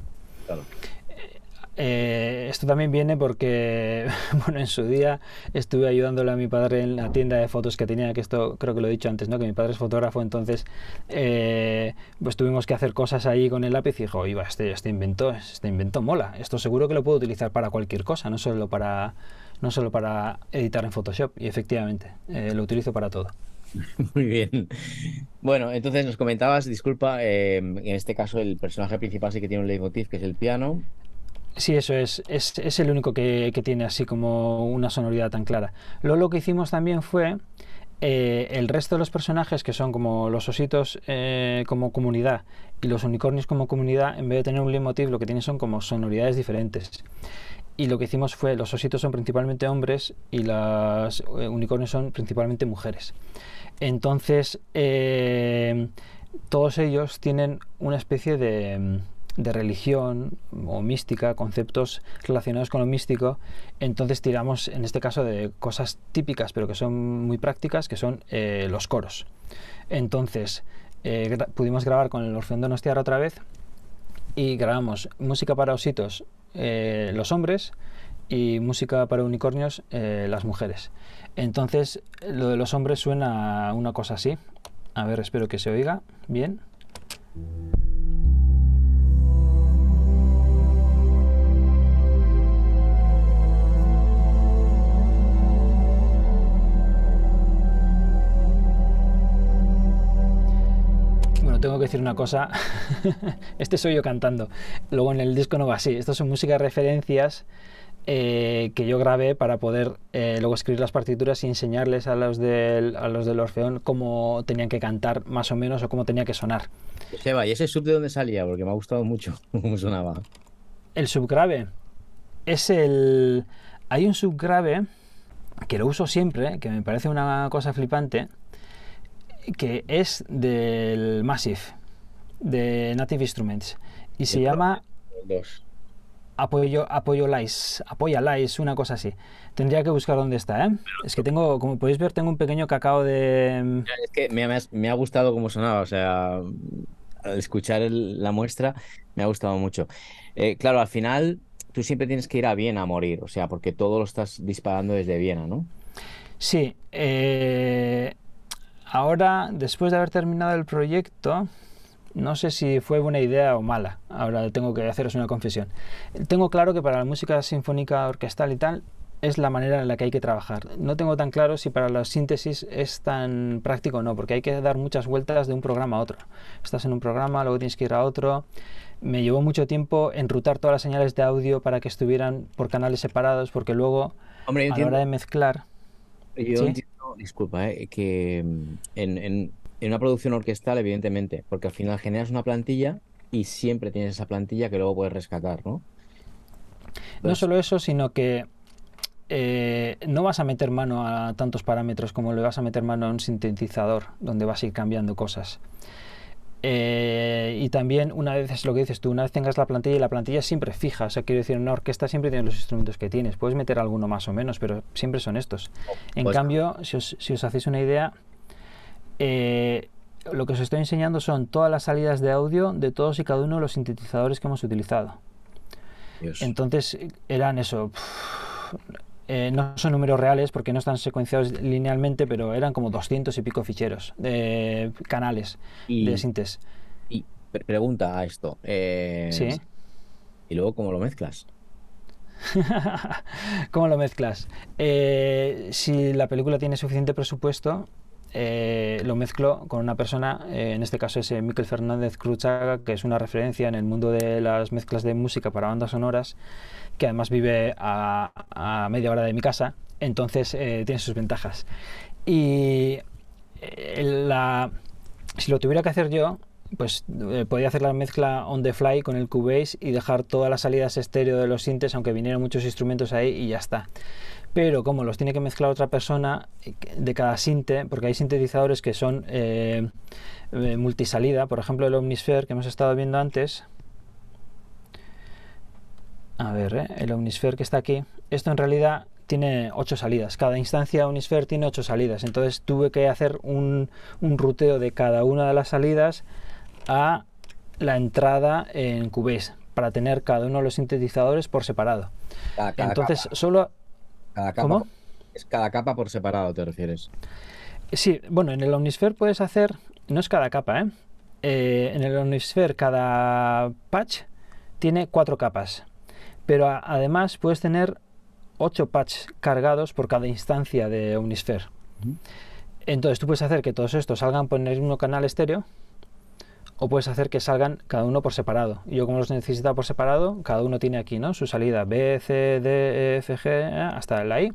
Eh, esto también viene porque, bueno, en su día estuve ayudándole a mi padre en la tienda de fotos que tenía, que esto creo que lo he dicho antes, ¿no? Que mi padre es fotógrafo, entonces eh, pues tuvimos que hacer cosas ahí con el lápiz y dijo, iba, este, este invento, este invento mola, esto seguro que lo puedo utilizar para cualquier cosa, no solo para no solo para editar en Photoshop, y efectivamente, eh, lo utilizo para todo. Muy bien. Bueno, entonces nos comentabas, disculpa, eh, en este caso el personaje principal sí que tiene un leitmotiv, que es el piano. Sí, eso es. Es, el único que, tiene así como una sonoridad tan clara. Luego lo que hicimos también fue eh, el resto de los personajes, que son como los ositos como comunidad y los unicornios como comunidad, en vez de tener un leitmotiv, lo que tienen son como sonoridades diferentes y lo que hicimos fue, los ositos son principalmente hombres y las eh, unicornios son principalmente mujeres. Entonces, eh, todos ellos tienen una especie mm, de, religión o mística, conceptos relacionados con lo místico. Entonces tiramos, en este caso, de cosas típicas, pero que son muy prácticas, que son eh, los coros. Entonces, pudimos grabar con el Orfeón Donostiar otra vez y grabamos música para ositos eh, los hombres y música para unicornios eh, las mujeres. Entonces lo de los hombres suena una cosa así. A ver, espero que se oiga bien. tengo que decir una cosa, este soy yo cantando, luego en el disco no va así, estas son músicas referencias eh, que yo grabé para poder eh, luego escribir las partituras y enseñarles a los, del, los del Orfeón cómo tenían que cantar más o menos o cómo tenía que sonar. Seba, ¿y ese sub de dónde salía? Porque me ha gustado mucho cómo sonaba. El subgrave es el... Hay un subgrave que lo uso siempre, que me parece una cosa flipante, que es del Massive, de Native Instruments, y se llama dos. Apoyo, apoyo Lies, Apoya una cosa así. Tendría que buscar dónde está, ¿eh? es que tengo, como podéis ver, tengo un pequeño cacao de... Es que me, ha gustado cómo sonaba, o sea, al escuchar la muestra me ha gustado mucho. Eh, claro, al final tú siempre tienes que ir a Viena a morir, o sea, porque todo lo estás disparando desde Viena, ¿no? Sí, eh, ahora, después de haber terminado el proyecto, no sé si fue buena idea o mala, ahora tengo que haceros una confesión. Tengo claro que para la música sinfónica, orquestal y tal, es la manera en la que hay que trabajar. No tengo tan claro si para la síntesis es tan práctico o no, porque hay que dar muchas vueltas de un programa a otro. Estás en un programa, luego tienes que ir a otro. Me llevó mucho tiempo enrutar todas las señales de audio para que estuvieran por canales separados, porque luego a la hora de mezclar disculpa, eh, que mm, en, en, una producción orquestal, evidentemente, porque al final generas una plantilla y siempre tienes esa plantilla que luego puedes rescatar, ¿no? no pues solo eso, sino que eh, no vas a meter mano a tantos parámetros como le vas a meter mano a un sintetizador, donde vas a ir cambiando cosas. Eh, y también una vez es lo que dices tú, una vez tengas la plantilla y la plantilla siempre fija, o sea, quiero decir, una orquesta siempre tiene los instrumentos que tienes, puedes meter alguno más o menos, pero siempre son estos. En pues cambio, si os, hacéis una idea, eh, lo que os estoy enseñando son todas las salidas de audio de todos y cada uno de los sintetizadores que hemos utilizado. Entonces eran eso, eh, no son números reales porque no están secuenciados linealmente, pero eran como 200 y pico ficheros de canales de sintes Y pregunta a esto. Eh, ¿Y luego cómo lo mezclas? ¿Cómo lo mezclas? Eh, si la película tiene suficiente presupuesto, lo mezclo con una persona, en este caso ese Miquel Fernández cruzaga que es una referencia en el mundo de las mezclas de música para bandas sonoras, que además vive a, media hora de mi casa, entonces eh, tiene sus ventajas. Y eh, si lo tuviera que hacer yo, pues eh, podía hacer la mezcla on the fly con el Cubase y dejar todas las salidas estéreo de los sintes, aunque vinieran muchos instrumentos ahí y ya está. Pero como los tiene que mezclar otra persona de cada sinte, porque hay sintetizadores que son multisalida, por ejemplo el Omnisphere que hemos estado viendo antes, a ver, eh, el Omnisphere que está aquí, esto en realidad tiene ocho salidas. Cada instancia Omnisphere tiene ocho salidas. Entonces tuve que hacer un, ruteo de cada una de las salidas a la entrada en Cubase para tener cada uno de los sintetizadores por separado. Entonces, solo... Cada capa, Es cada capa por separado, ¿te refieres? Sí, bueno, en el Omnisphere puedes hacer... No es cada capa, eh, eh en el Omnisphere cada patch tiene cuatro capas pero además puedes tener 8 patches cargados por cada instancia de unisphere. Entonces tú puedes hacer que todos estos salgan por el mismo canal estéreo o puedes hacer que salgan cada uno por separado. yo como los necesito por separado, cada uno tiene aquí ¿no? su salida B, C, D, E, F, G, hasta la I.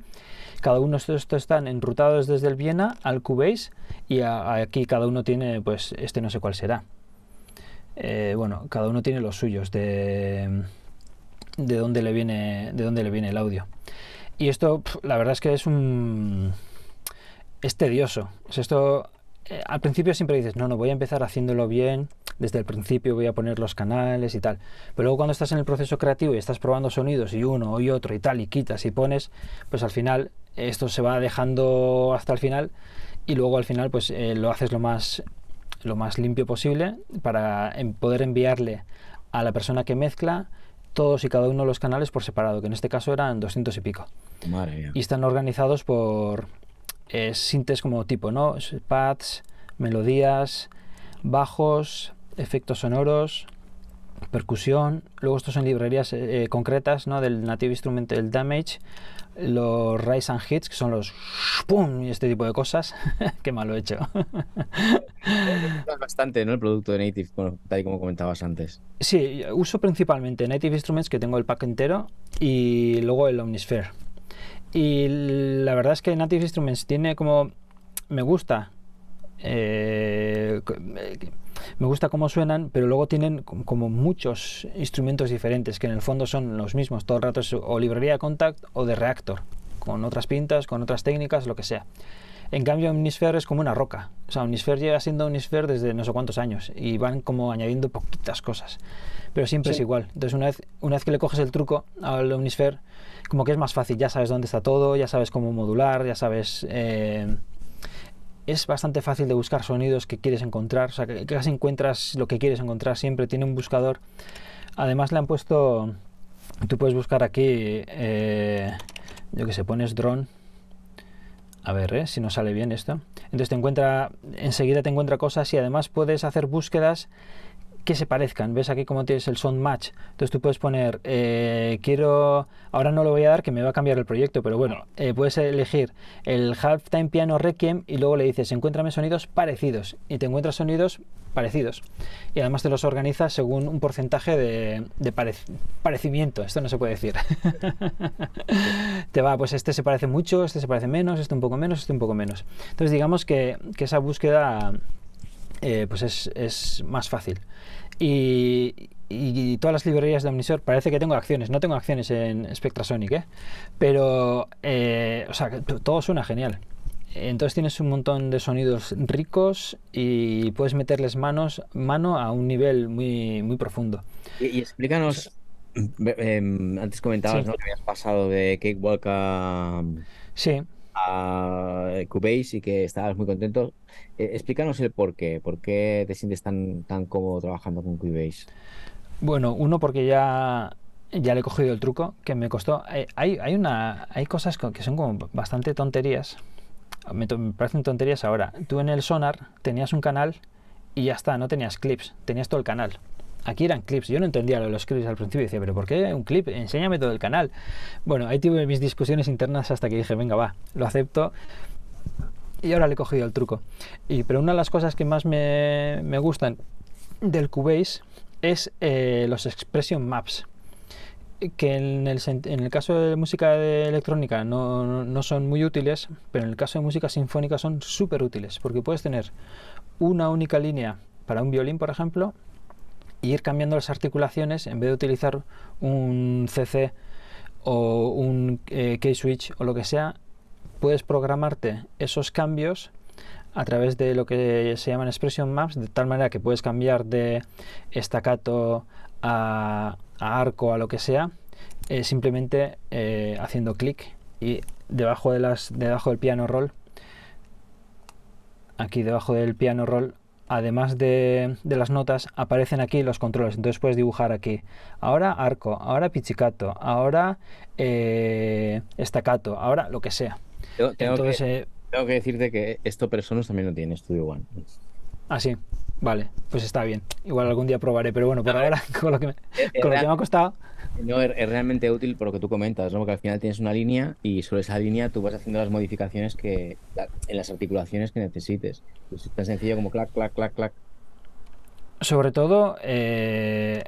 Cada uno de estos están enrutados desde el Viena al Cubase y aquí cada uno tiene, pues este no sé cuál será. Eh, bueno, cada uno tiene los suyos de de dónde le viene, de dónde le viene el audio. Y esto, la verdad es que es un. es tedioso. Es esto. Eh, al principio siempre dices, no, no, voy a empezar haciéndolo bien, desde el principio voy a poner los canales y tal. Pero luego cuando estás en el proceso creativo y estás probando sonidos y uno y otro y tal, y quitas y pones, pues al final esto se va dejando hasta el final y luego al final pues eh, lo haces lo más, lo más limpio posible para poder enviarle a la persona que mezcla todos y cada uno de los canales por separado, que en este caso eran 200 y pico. Y están organizados por eh, sintes como tipo, ¿no? Pads, melodías, bajos, efectos sonoros, percusión, luego estos son librerías eh, eh, concretas, ¿no? Del Native Instrument, el Damage, los Rise and Hits, que son los ¡pum! y este tipo de cosas. Qué malo he hecho. bastante, ¿no? El producto de Native, bueno, tal y como comentabas antes. Sí, uso principalmente Native Instruments, que tengo el pack entero, y luego el Omnisphere. Y la verdad es que Native Instruments tiene como... Me gusta. Eh, eh me gusta cómo suenan, pero luego tienen como muchos instrumentos diferentes que en el fondo son los mismos. Todo el rato es o librería de Contact o de Reactor, con otras pintas, con otras técnicas, lo que sea. En cambio, Omnisphere es como una roca. O sea, Omnisphere llega siendo Omnisphere desde no sé cuántos años y van como añadiendo poquitas cosas. Pero siempre es igual. Entonces, una vez, una vez que le coges el truco al Omnisphere, como que es más fácil. Ya sabes dónde está todo, ya sabes cómo modular, ya sabes eh, es bastante fácil de buscar sonidos que quieres encontrar, o sea, que casi encuentras lo que quieres encontrar siempre, tiene un buscador. Además le han puesto, tú puedes buscar aquí, eh, yo que sé, pones drone, a ver eh, si nos sale bien esto. Entonces te encuentra, enseguida te encuentra cosas y además puedes hacer búsquedas que se parezcan. ¿Ves aquí cómo tienes el sound match? Entonces tú puedes poner, eh, quiero, ahora no lo voy a dar que me va a cambiar el proyecto, pero bueno, eh, puedes elegir el Halftime Piano Requiem y luego le dices, encuéntrame sonidos parecidos y te encuentras sonidos parecidos. Y además te los organiza según un porcentaje de, parecimiento, esto no se puede decir. te va, pues este se parece mucho, este se parece menos, este un poco menos, este un poco menos. Entonces digamos que, que esa búsqueda eh, pues es, más fácil. Y, todas las librerías de Omnisor parece que tengo acciones, no tengo acciones en Spectrasonic, ¿eh? pero eh, todo suena genial. Entonces tienes un montón de sonidos ricos y puedes meterles manos, mano a un nivel muy, muy profundo. Y, explícanos, pues em, antes comentabas ¿no? que habías pasado de Cakewalk a... Sí, a Cubase y que estabas muy contento. Eh, explícanos el por qué, por qué te sientes tan, tan cómodo trabajando con Cubase. Bueno, uno porque ya ya le he cogido el truco que me costó. Eh, hay, una, hay cosas que son como bastante tonterías. Me, me, parecen tonterías ahora. Tú en el Sonar tenías un canal y ya está, no tenías clips, tenías todo el canal aquí eran clips. Yo no entendía lo de los clips al principio. Decía, ¿pero por qué un clip? Enséñame todo el canal. Bueno, ahí tuve mis discusiones internas hasta que dije, venga, va, lo acepto. Y ahora le he cogido el truco. Y, pero una de las cosas que más me, gustan del Cubase es eh, los Expression Maps que en el, caso de música electrónica no, no, son muy útiles, pero en el caso de música sinfónica son súper útiles, porque puedes tener una única línea para un violín, por ejemplo, ir cambiando las articulaciones en vez de utilizar un CC o un eh, key switch o lo que sea, puedes programarte esos cambios a través de lo que se llaman expression maps, de tal manera que puedes cambiar de estacato a, arco, a lo que sea, eh, simplemente eh, haciendo clic y debajo, de las, debajo del piano roll, aquí debajo del piano roll además de, las notas, aparecen aquí los controles. Entonces puedes dibujar aquí. Ahora arco, ahora pichicato, ahora eh, estacato, ahora lo que sea. Tengo, que, eh, decirte que esto Personas también lo tiene Studio One. Ah, sí. Vale, pues está bien. Igual algún día probaré, pero bueno, por ahora, con lo que con lo que me ha costado. No, es, realmente útil por lo que tú comentas, ¿no? Porque al final tienes una línea y sobre esa línea tú vas haciendo las modificaciones que en las articulaciones que necesites. Pues es tan sencillo como clac, clac, clac, clac. Sobre todo, eh,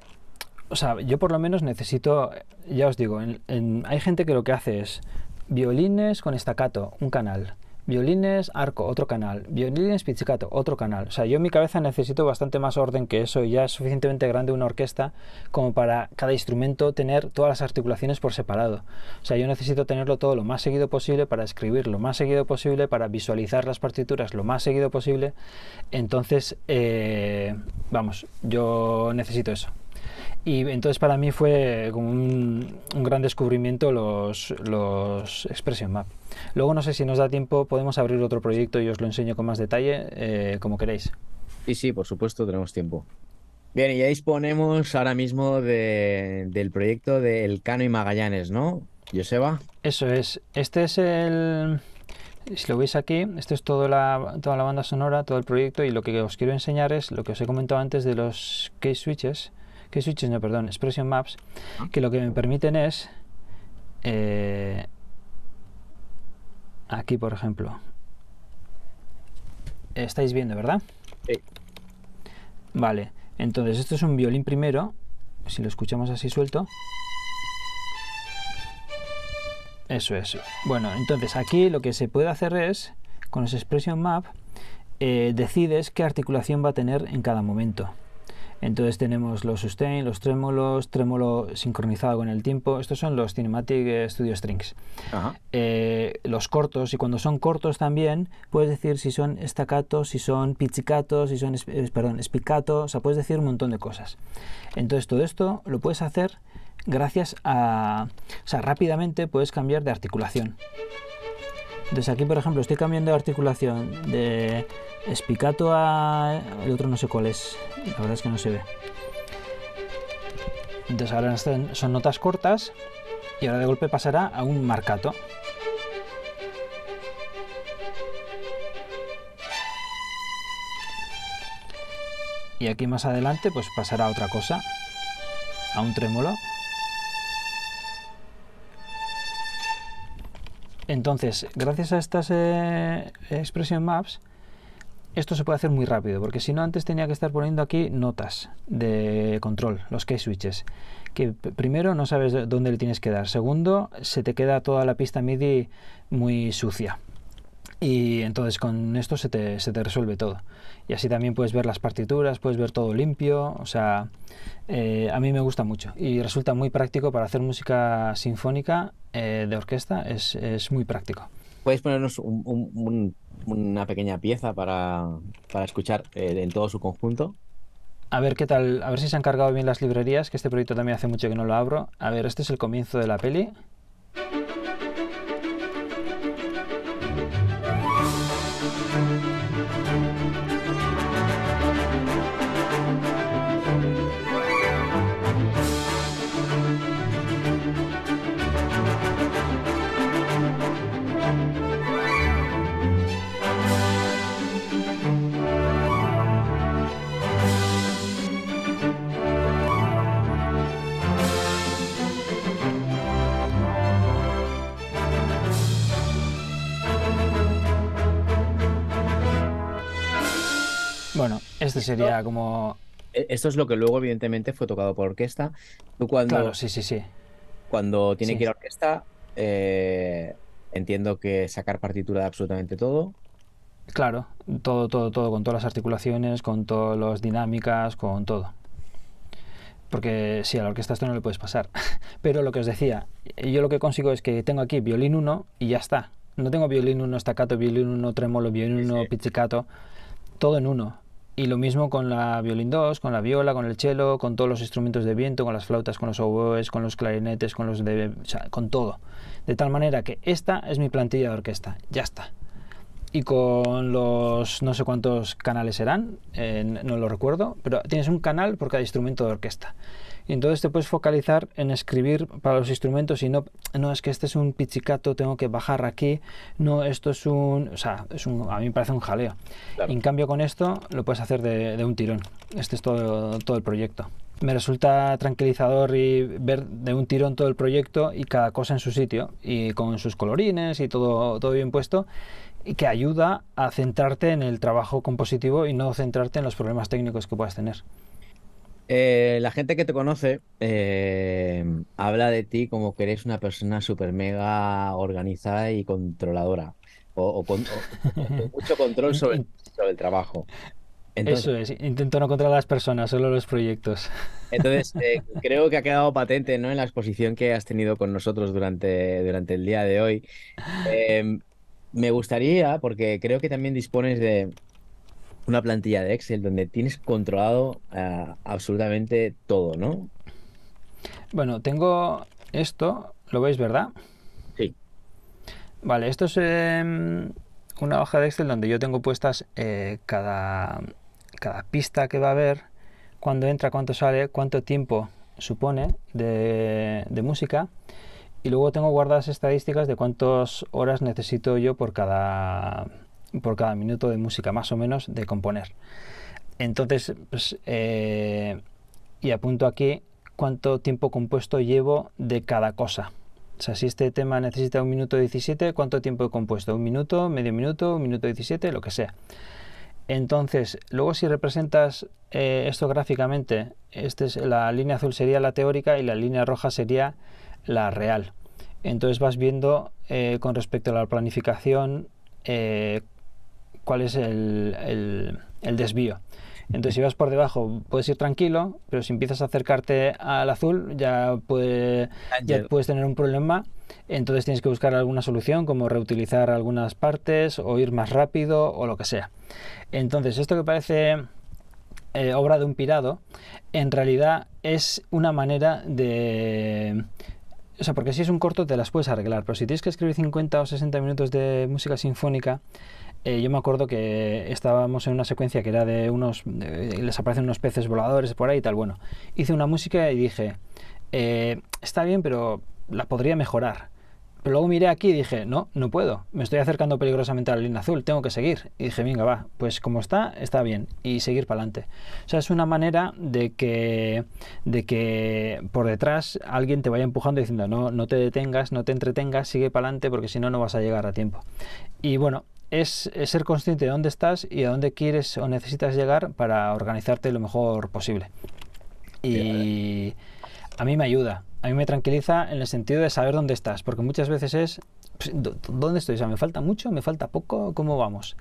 o sea, yo por lo menos necesito, ya os digo, hay gente que lo que hace es violines con estacato, un canal violines, arco, otro canal, violines, pizzicato, otro canal. O sea, yo en mi cabeza necesito bastante más orden que eso y ya es suficientemente grande una orquesta como para cada instrumento tener todas las articulaciones por separado. O sea, yo necesito tenerlo todo lo más seguido posible para escribir lo más seguido posible, para visualizar las partituras lo más seguido posible. Entonces, eh, vamos, yo necesito eso. Y entonces para mí fue como un, gran descubrimiento los, los, Expression Map. Luego no sé si nos da tiempo, podemos abrir otro proyecto y os lo enseño con más detalle, eh, como queréis. Y sí, por supuesto, tenemos tiempo. Bien, y ya disponemos ahora mismo de, del proyecto de cano y Magallanes, ¿no? Joseba. Eso es. Este es el... Si lo veis aquí, esto es toda la, toda la banda sonora, todo el proyecto y lo que os quiero enseñar es lo que os he comentado antes de los case switches que switches, no, perdón, expression maps, que lo que me permiten es, eh, aquí por ejemplo, estáis viendo, ¿verdad? Sí. Vale, entonces esto es un violín primero, si lo escuchamos así suelto. Eso es. Bueno, entonces aquí lo que se puede hacer es, con los expression map, eh, decides qué articulación va a tener en cada momento. Entonces tenemos los sustain, los trémolos, trémolo sincronizado con el tiempo. Estos son los Cinematic eh, Studio Strings. Eh, los cortos, y cuando son cortos también, puedes decir si son staccato, si son pizzicato, si son, eh, perdón, espicatos. o sea, puedes decir un montón de cosas. Entonces todo esto lo puedes hacer gracias a, o sea, rápidamente puedes cambiar de articulación. Entonces aquí, por ejemplo, estoy cambiando de articulación de espicato a... el otro no sé cuál es, la verdad es que no se ve. Entonces ahora este son notas cortas y ahora de golpe pasará a un marcato. Y aquí más adelante pues pasará a otra cosa, a un trémolo. Entonces, gracias a estas eh, expression maps, esto se puede hacer muy rápido, porque si no antes tenía que estar poniendo aquí notas de control, los key switches, que primero no sabes dónde le tienes que dar, segundo se te queda toda la pista MIDI muy sucia y entonces con esto se te, resuelve todo. Y así también puedes ver las partituras, puedes ver todo limpio, o sea, eh, a mí me gusta mucho y resulta muy práctico para hacer música sinfónica eh, de orquesta, es, muy práctico. ¿Puedes ponernos una pequeña pieza para, escuchar eh, en todo su conjunto? A ver qué tal, a ver si se han cargado bien las librerías, que este proyecto también hace mucho que no lo abro. A ver, este es el comienzo de la peli. Este sería como... E-, esto es lo que luego, evidentemente, fue tocado por orquesta. cuando... sí, sí, sí. Cuando tiene que ir a orquesta, eh, entiendo que sacar partitura de absolutamente todo. Claro, todo, todo, todo, con todas las articulaciones, con todas las dinámicas, con todo. Porque si a la orquesta esto no le puedes pasar. Pero lo que os decía, yo lo que consigo es que tengo aquí violín 1 y ya está. No tengo violín uno staccato, violín uno tremolo, violín uno pizzicato, todo en uno. Y lo mismo con la violín 2, con la viola, con el cello, con todos los instrumentos de viento, con las flautas, con los oboes, con los clarinetes, con los de, con todo. De tal manera que esta es mi plantilla de orquesta, ya está. Y con los no sé cuántos canales serán, eh, no lo recuerdo, pero tienes un canal por cada instrumento de orquesta y entonces te puedes focalizar en escribir para los instrumentos y no, no es que este es un pichicato, tengo que bajar aquí, no, esto es un, o sea, es un, a mí me parece un jaleo. en cambio con esto lo puedes hacer de, de un tirón, este es todo, todo el proyecto me resulta tranquilizador y ver de un tirón todo el proyecto y cada cosa en su sitio y con sus colorines y todo, todo bien puesto y que ayuda a centrarte en el trabajo compositivo y no centrarte en los problemas técnicos que puedas tener. Eh, la gente que te conoce eh, habla de ti como que eres una persona súper mega organizada y controladora. O, con, mucho control sobre, el trabajo. Eso es, intento no controlar las personas, solo los proyectos. Entonces, eh, creo que ha quedado patente ¿no? en la exposición que has tenido con nosotros durante, durante el día de hoy. Em, me gustaría, porque creo que también dispones de, una plantilla de Excel donde tienes controlado eh, absolutamente todo, ¿no? Bueno, tengo esto, ¿lo veis, verdad? Sí. Vale, esto es em, una hoja de Excel donde yo tengo puestas eh, cada, cada pista que va a haber, cuándo entra, cuánto sale, cuánto tiempo supone de, de música. Y luego tengo guardadas estadísticas de cuántas horas necesito yo por cada por cada minuto de música, más o menos, de componer. Entonces, pues, eh, y apunto aquí cuánto tiempo compuesto llevo de cada cosa. O sea, si este tema necesita un minuto 17, ¿cuánto tiempo he compuesto? ¿Un minuto, medio minuto, un minuto 17, lo que sea? Entonces, luego si representas eh, esto gráficamente, esta es, la línea azul sería la teórica y la línea roja sería la real. Entonces vas viendo eh, con respecto a la planificación cuál es el, desvío. Entonces, si vas por debajo, puedes ir tranquilo, pero si empiezas a acercarte al azul, ya, puede, puedes tener un problema. Entonces, tienes que buscar alguna solución, como reutilizar algunas partes, o ir más rápido, o lo que sea. Entonces, esto que parece eh, obra de un pirado, en realidad es una manera de o sea, porque si es un corto te las puedes arreglar, pero si tienes que escribir 50 o 60 minutos de música sinfónica, eh, yo me acuerdo que estábamos en una secuencia que era de unos, eh, les aparecen unos peces voladores por ahí y tal, bueno, hice una música y dije, eh, está bien, pero la podría mejorar. Pero luego miré aquí y dije, no, no puedo, me estoy acercando peligrosamente a la línea azul, tengo que seguir. Y dije, venga, va, pues como está, está bien, y seguir para adelante. O sea, es una manera de que, de que por detrás alguien te vaya empujando diciendo, no, no te detengas, no te entretengas, sigue para adelante porque si no, no vas a llegar a tiempo. Y bueno, es, ser consciente de dónde estás y a dónde quieres o necesitas llegar para organizarte lo mejor posible. Y a mí me ayuda, a mí me tranquiliza en el sentido de saber dónde estás, porque muchas veces es, ¿dónde estoy? O sea, ¿me falta mucho? ¿Me falta poco? ¿Cómo vamos?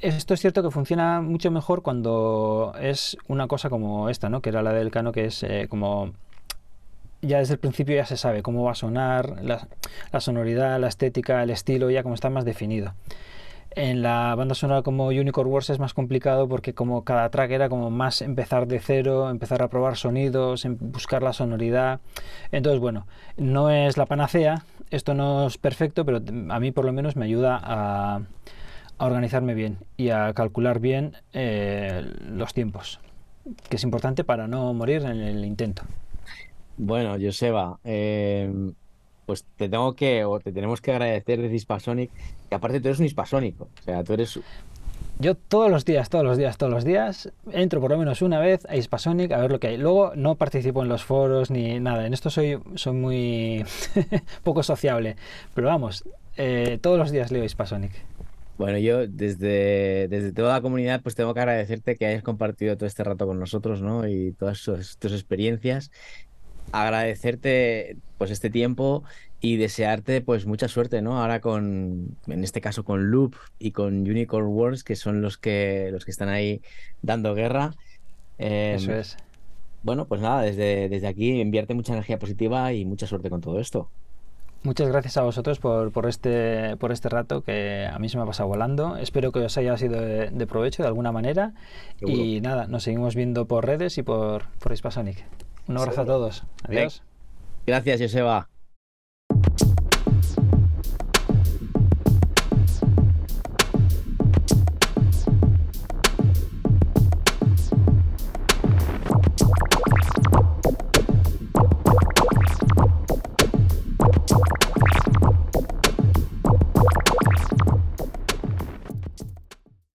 Esto es cierto que funciona mucho mejor cuando es una cosa como esta, ¿no? Que era la del cano, que es eh, como ya desde el principio ya se sabe cómo va a sonar, la, sonoridad, la estética, el estilo, ya como está más definido. En la banda sonora como Unicorn Wars es más complicado porque como cada track era como más empezar de cero, empezar a probar sonidos, em, buscar la sonoridad. Entonces, bueno, no es la panacea, esto no es perfecto, pero a mí por lo menos me ayuda a, organizarme bien y a calcular bien eh, los tiempos, que es importante para no morir en el intento. Bueno, Joseba, eh, pues te tengo que, o te tenemos que agradecer de Hispasonic, que aparte tú eres un hispasónico, o sea, tú eres... Yo todos los días, todos los días, todos los días, entro por lo menos una vez a Hispasonic a ver lo que hay. Luego no participo en los foros ni nada, en esto soy, muy poco sociable, pero vamos, eh, todos los días leo Hispasonic. Bueno, yo desde, desde toda la comunidad pues tengo que agradecerte que hayas compartido todo este rato con nosotros, ¿no? Y todas tus experiencias agradecerte pues este tiempo y desearte pues mucha suerte, Ahora con, en este caso con Loop y con Unicorn Wars, que son los que, los que están ahí dando guerra. Em, Eso es. Bueno, pues nada, desde, desde aquí enviarte mucha energía positiva y mucha suerte con todo esto. Muchas gracias a vosotros por, por, este, por este rato que a mí se me ha pasado volando. Espero que os haya sido de, provecho de alguna manera. Y nada, nos seguimos viendo por redes y por, por un abrazo a todos. Adiós. Gracias, Joseba.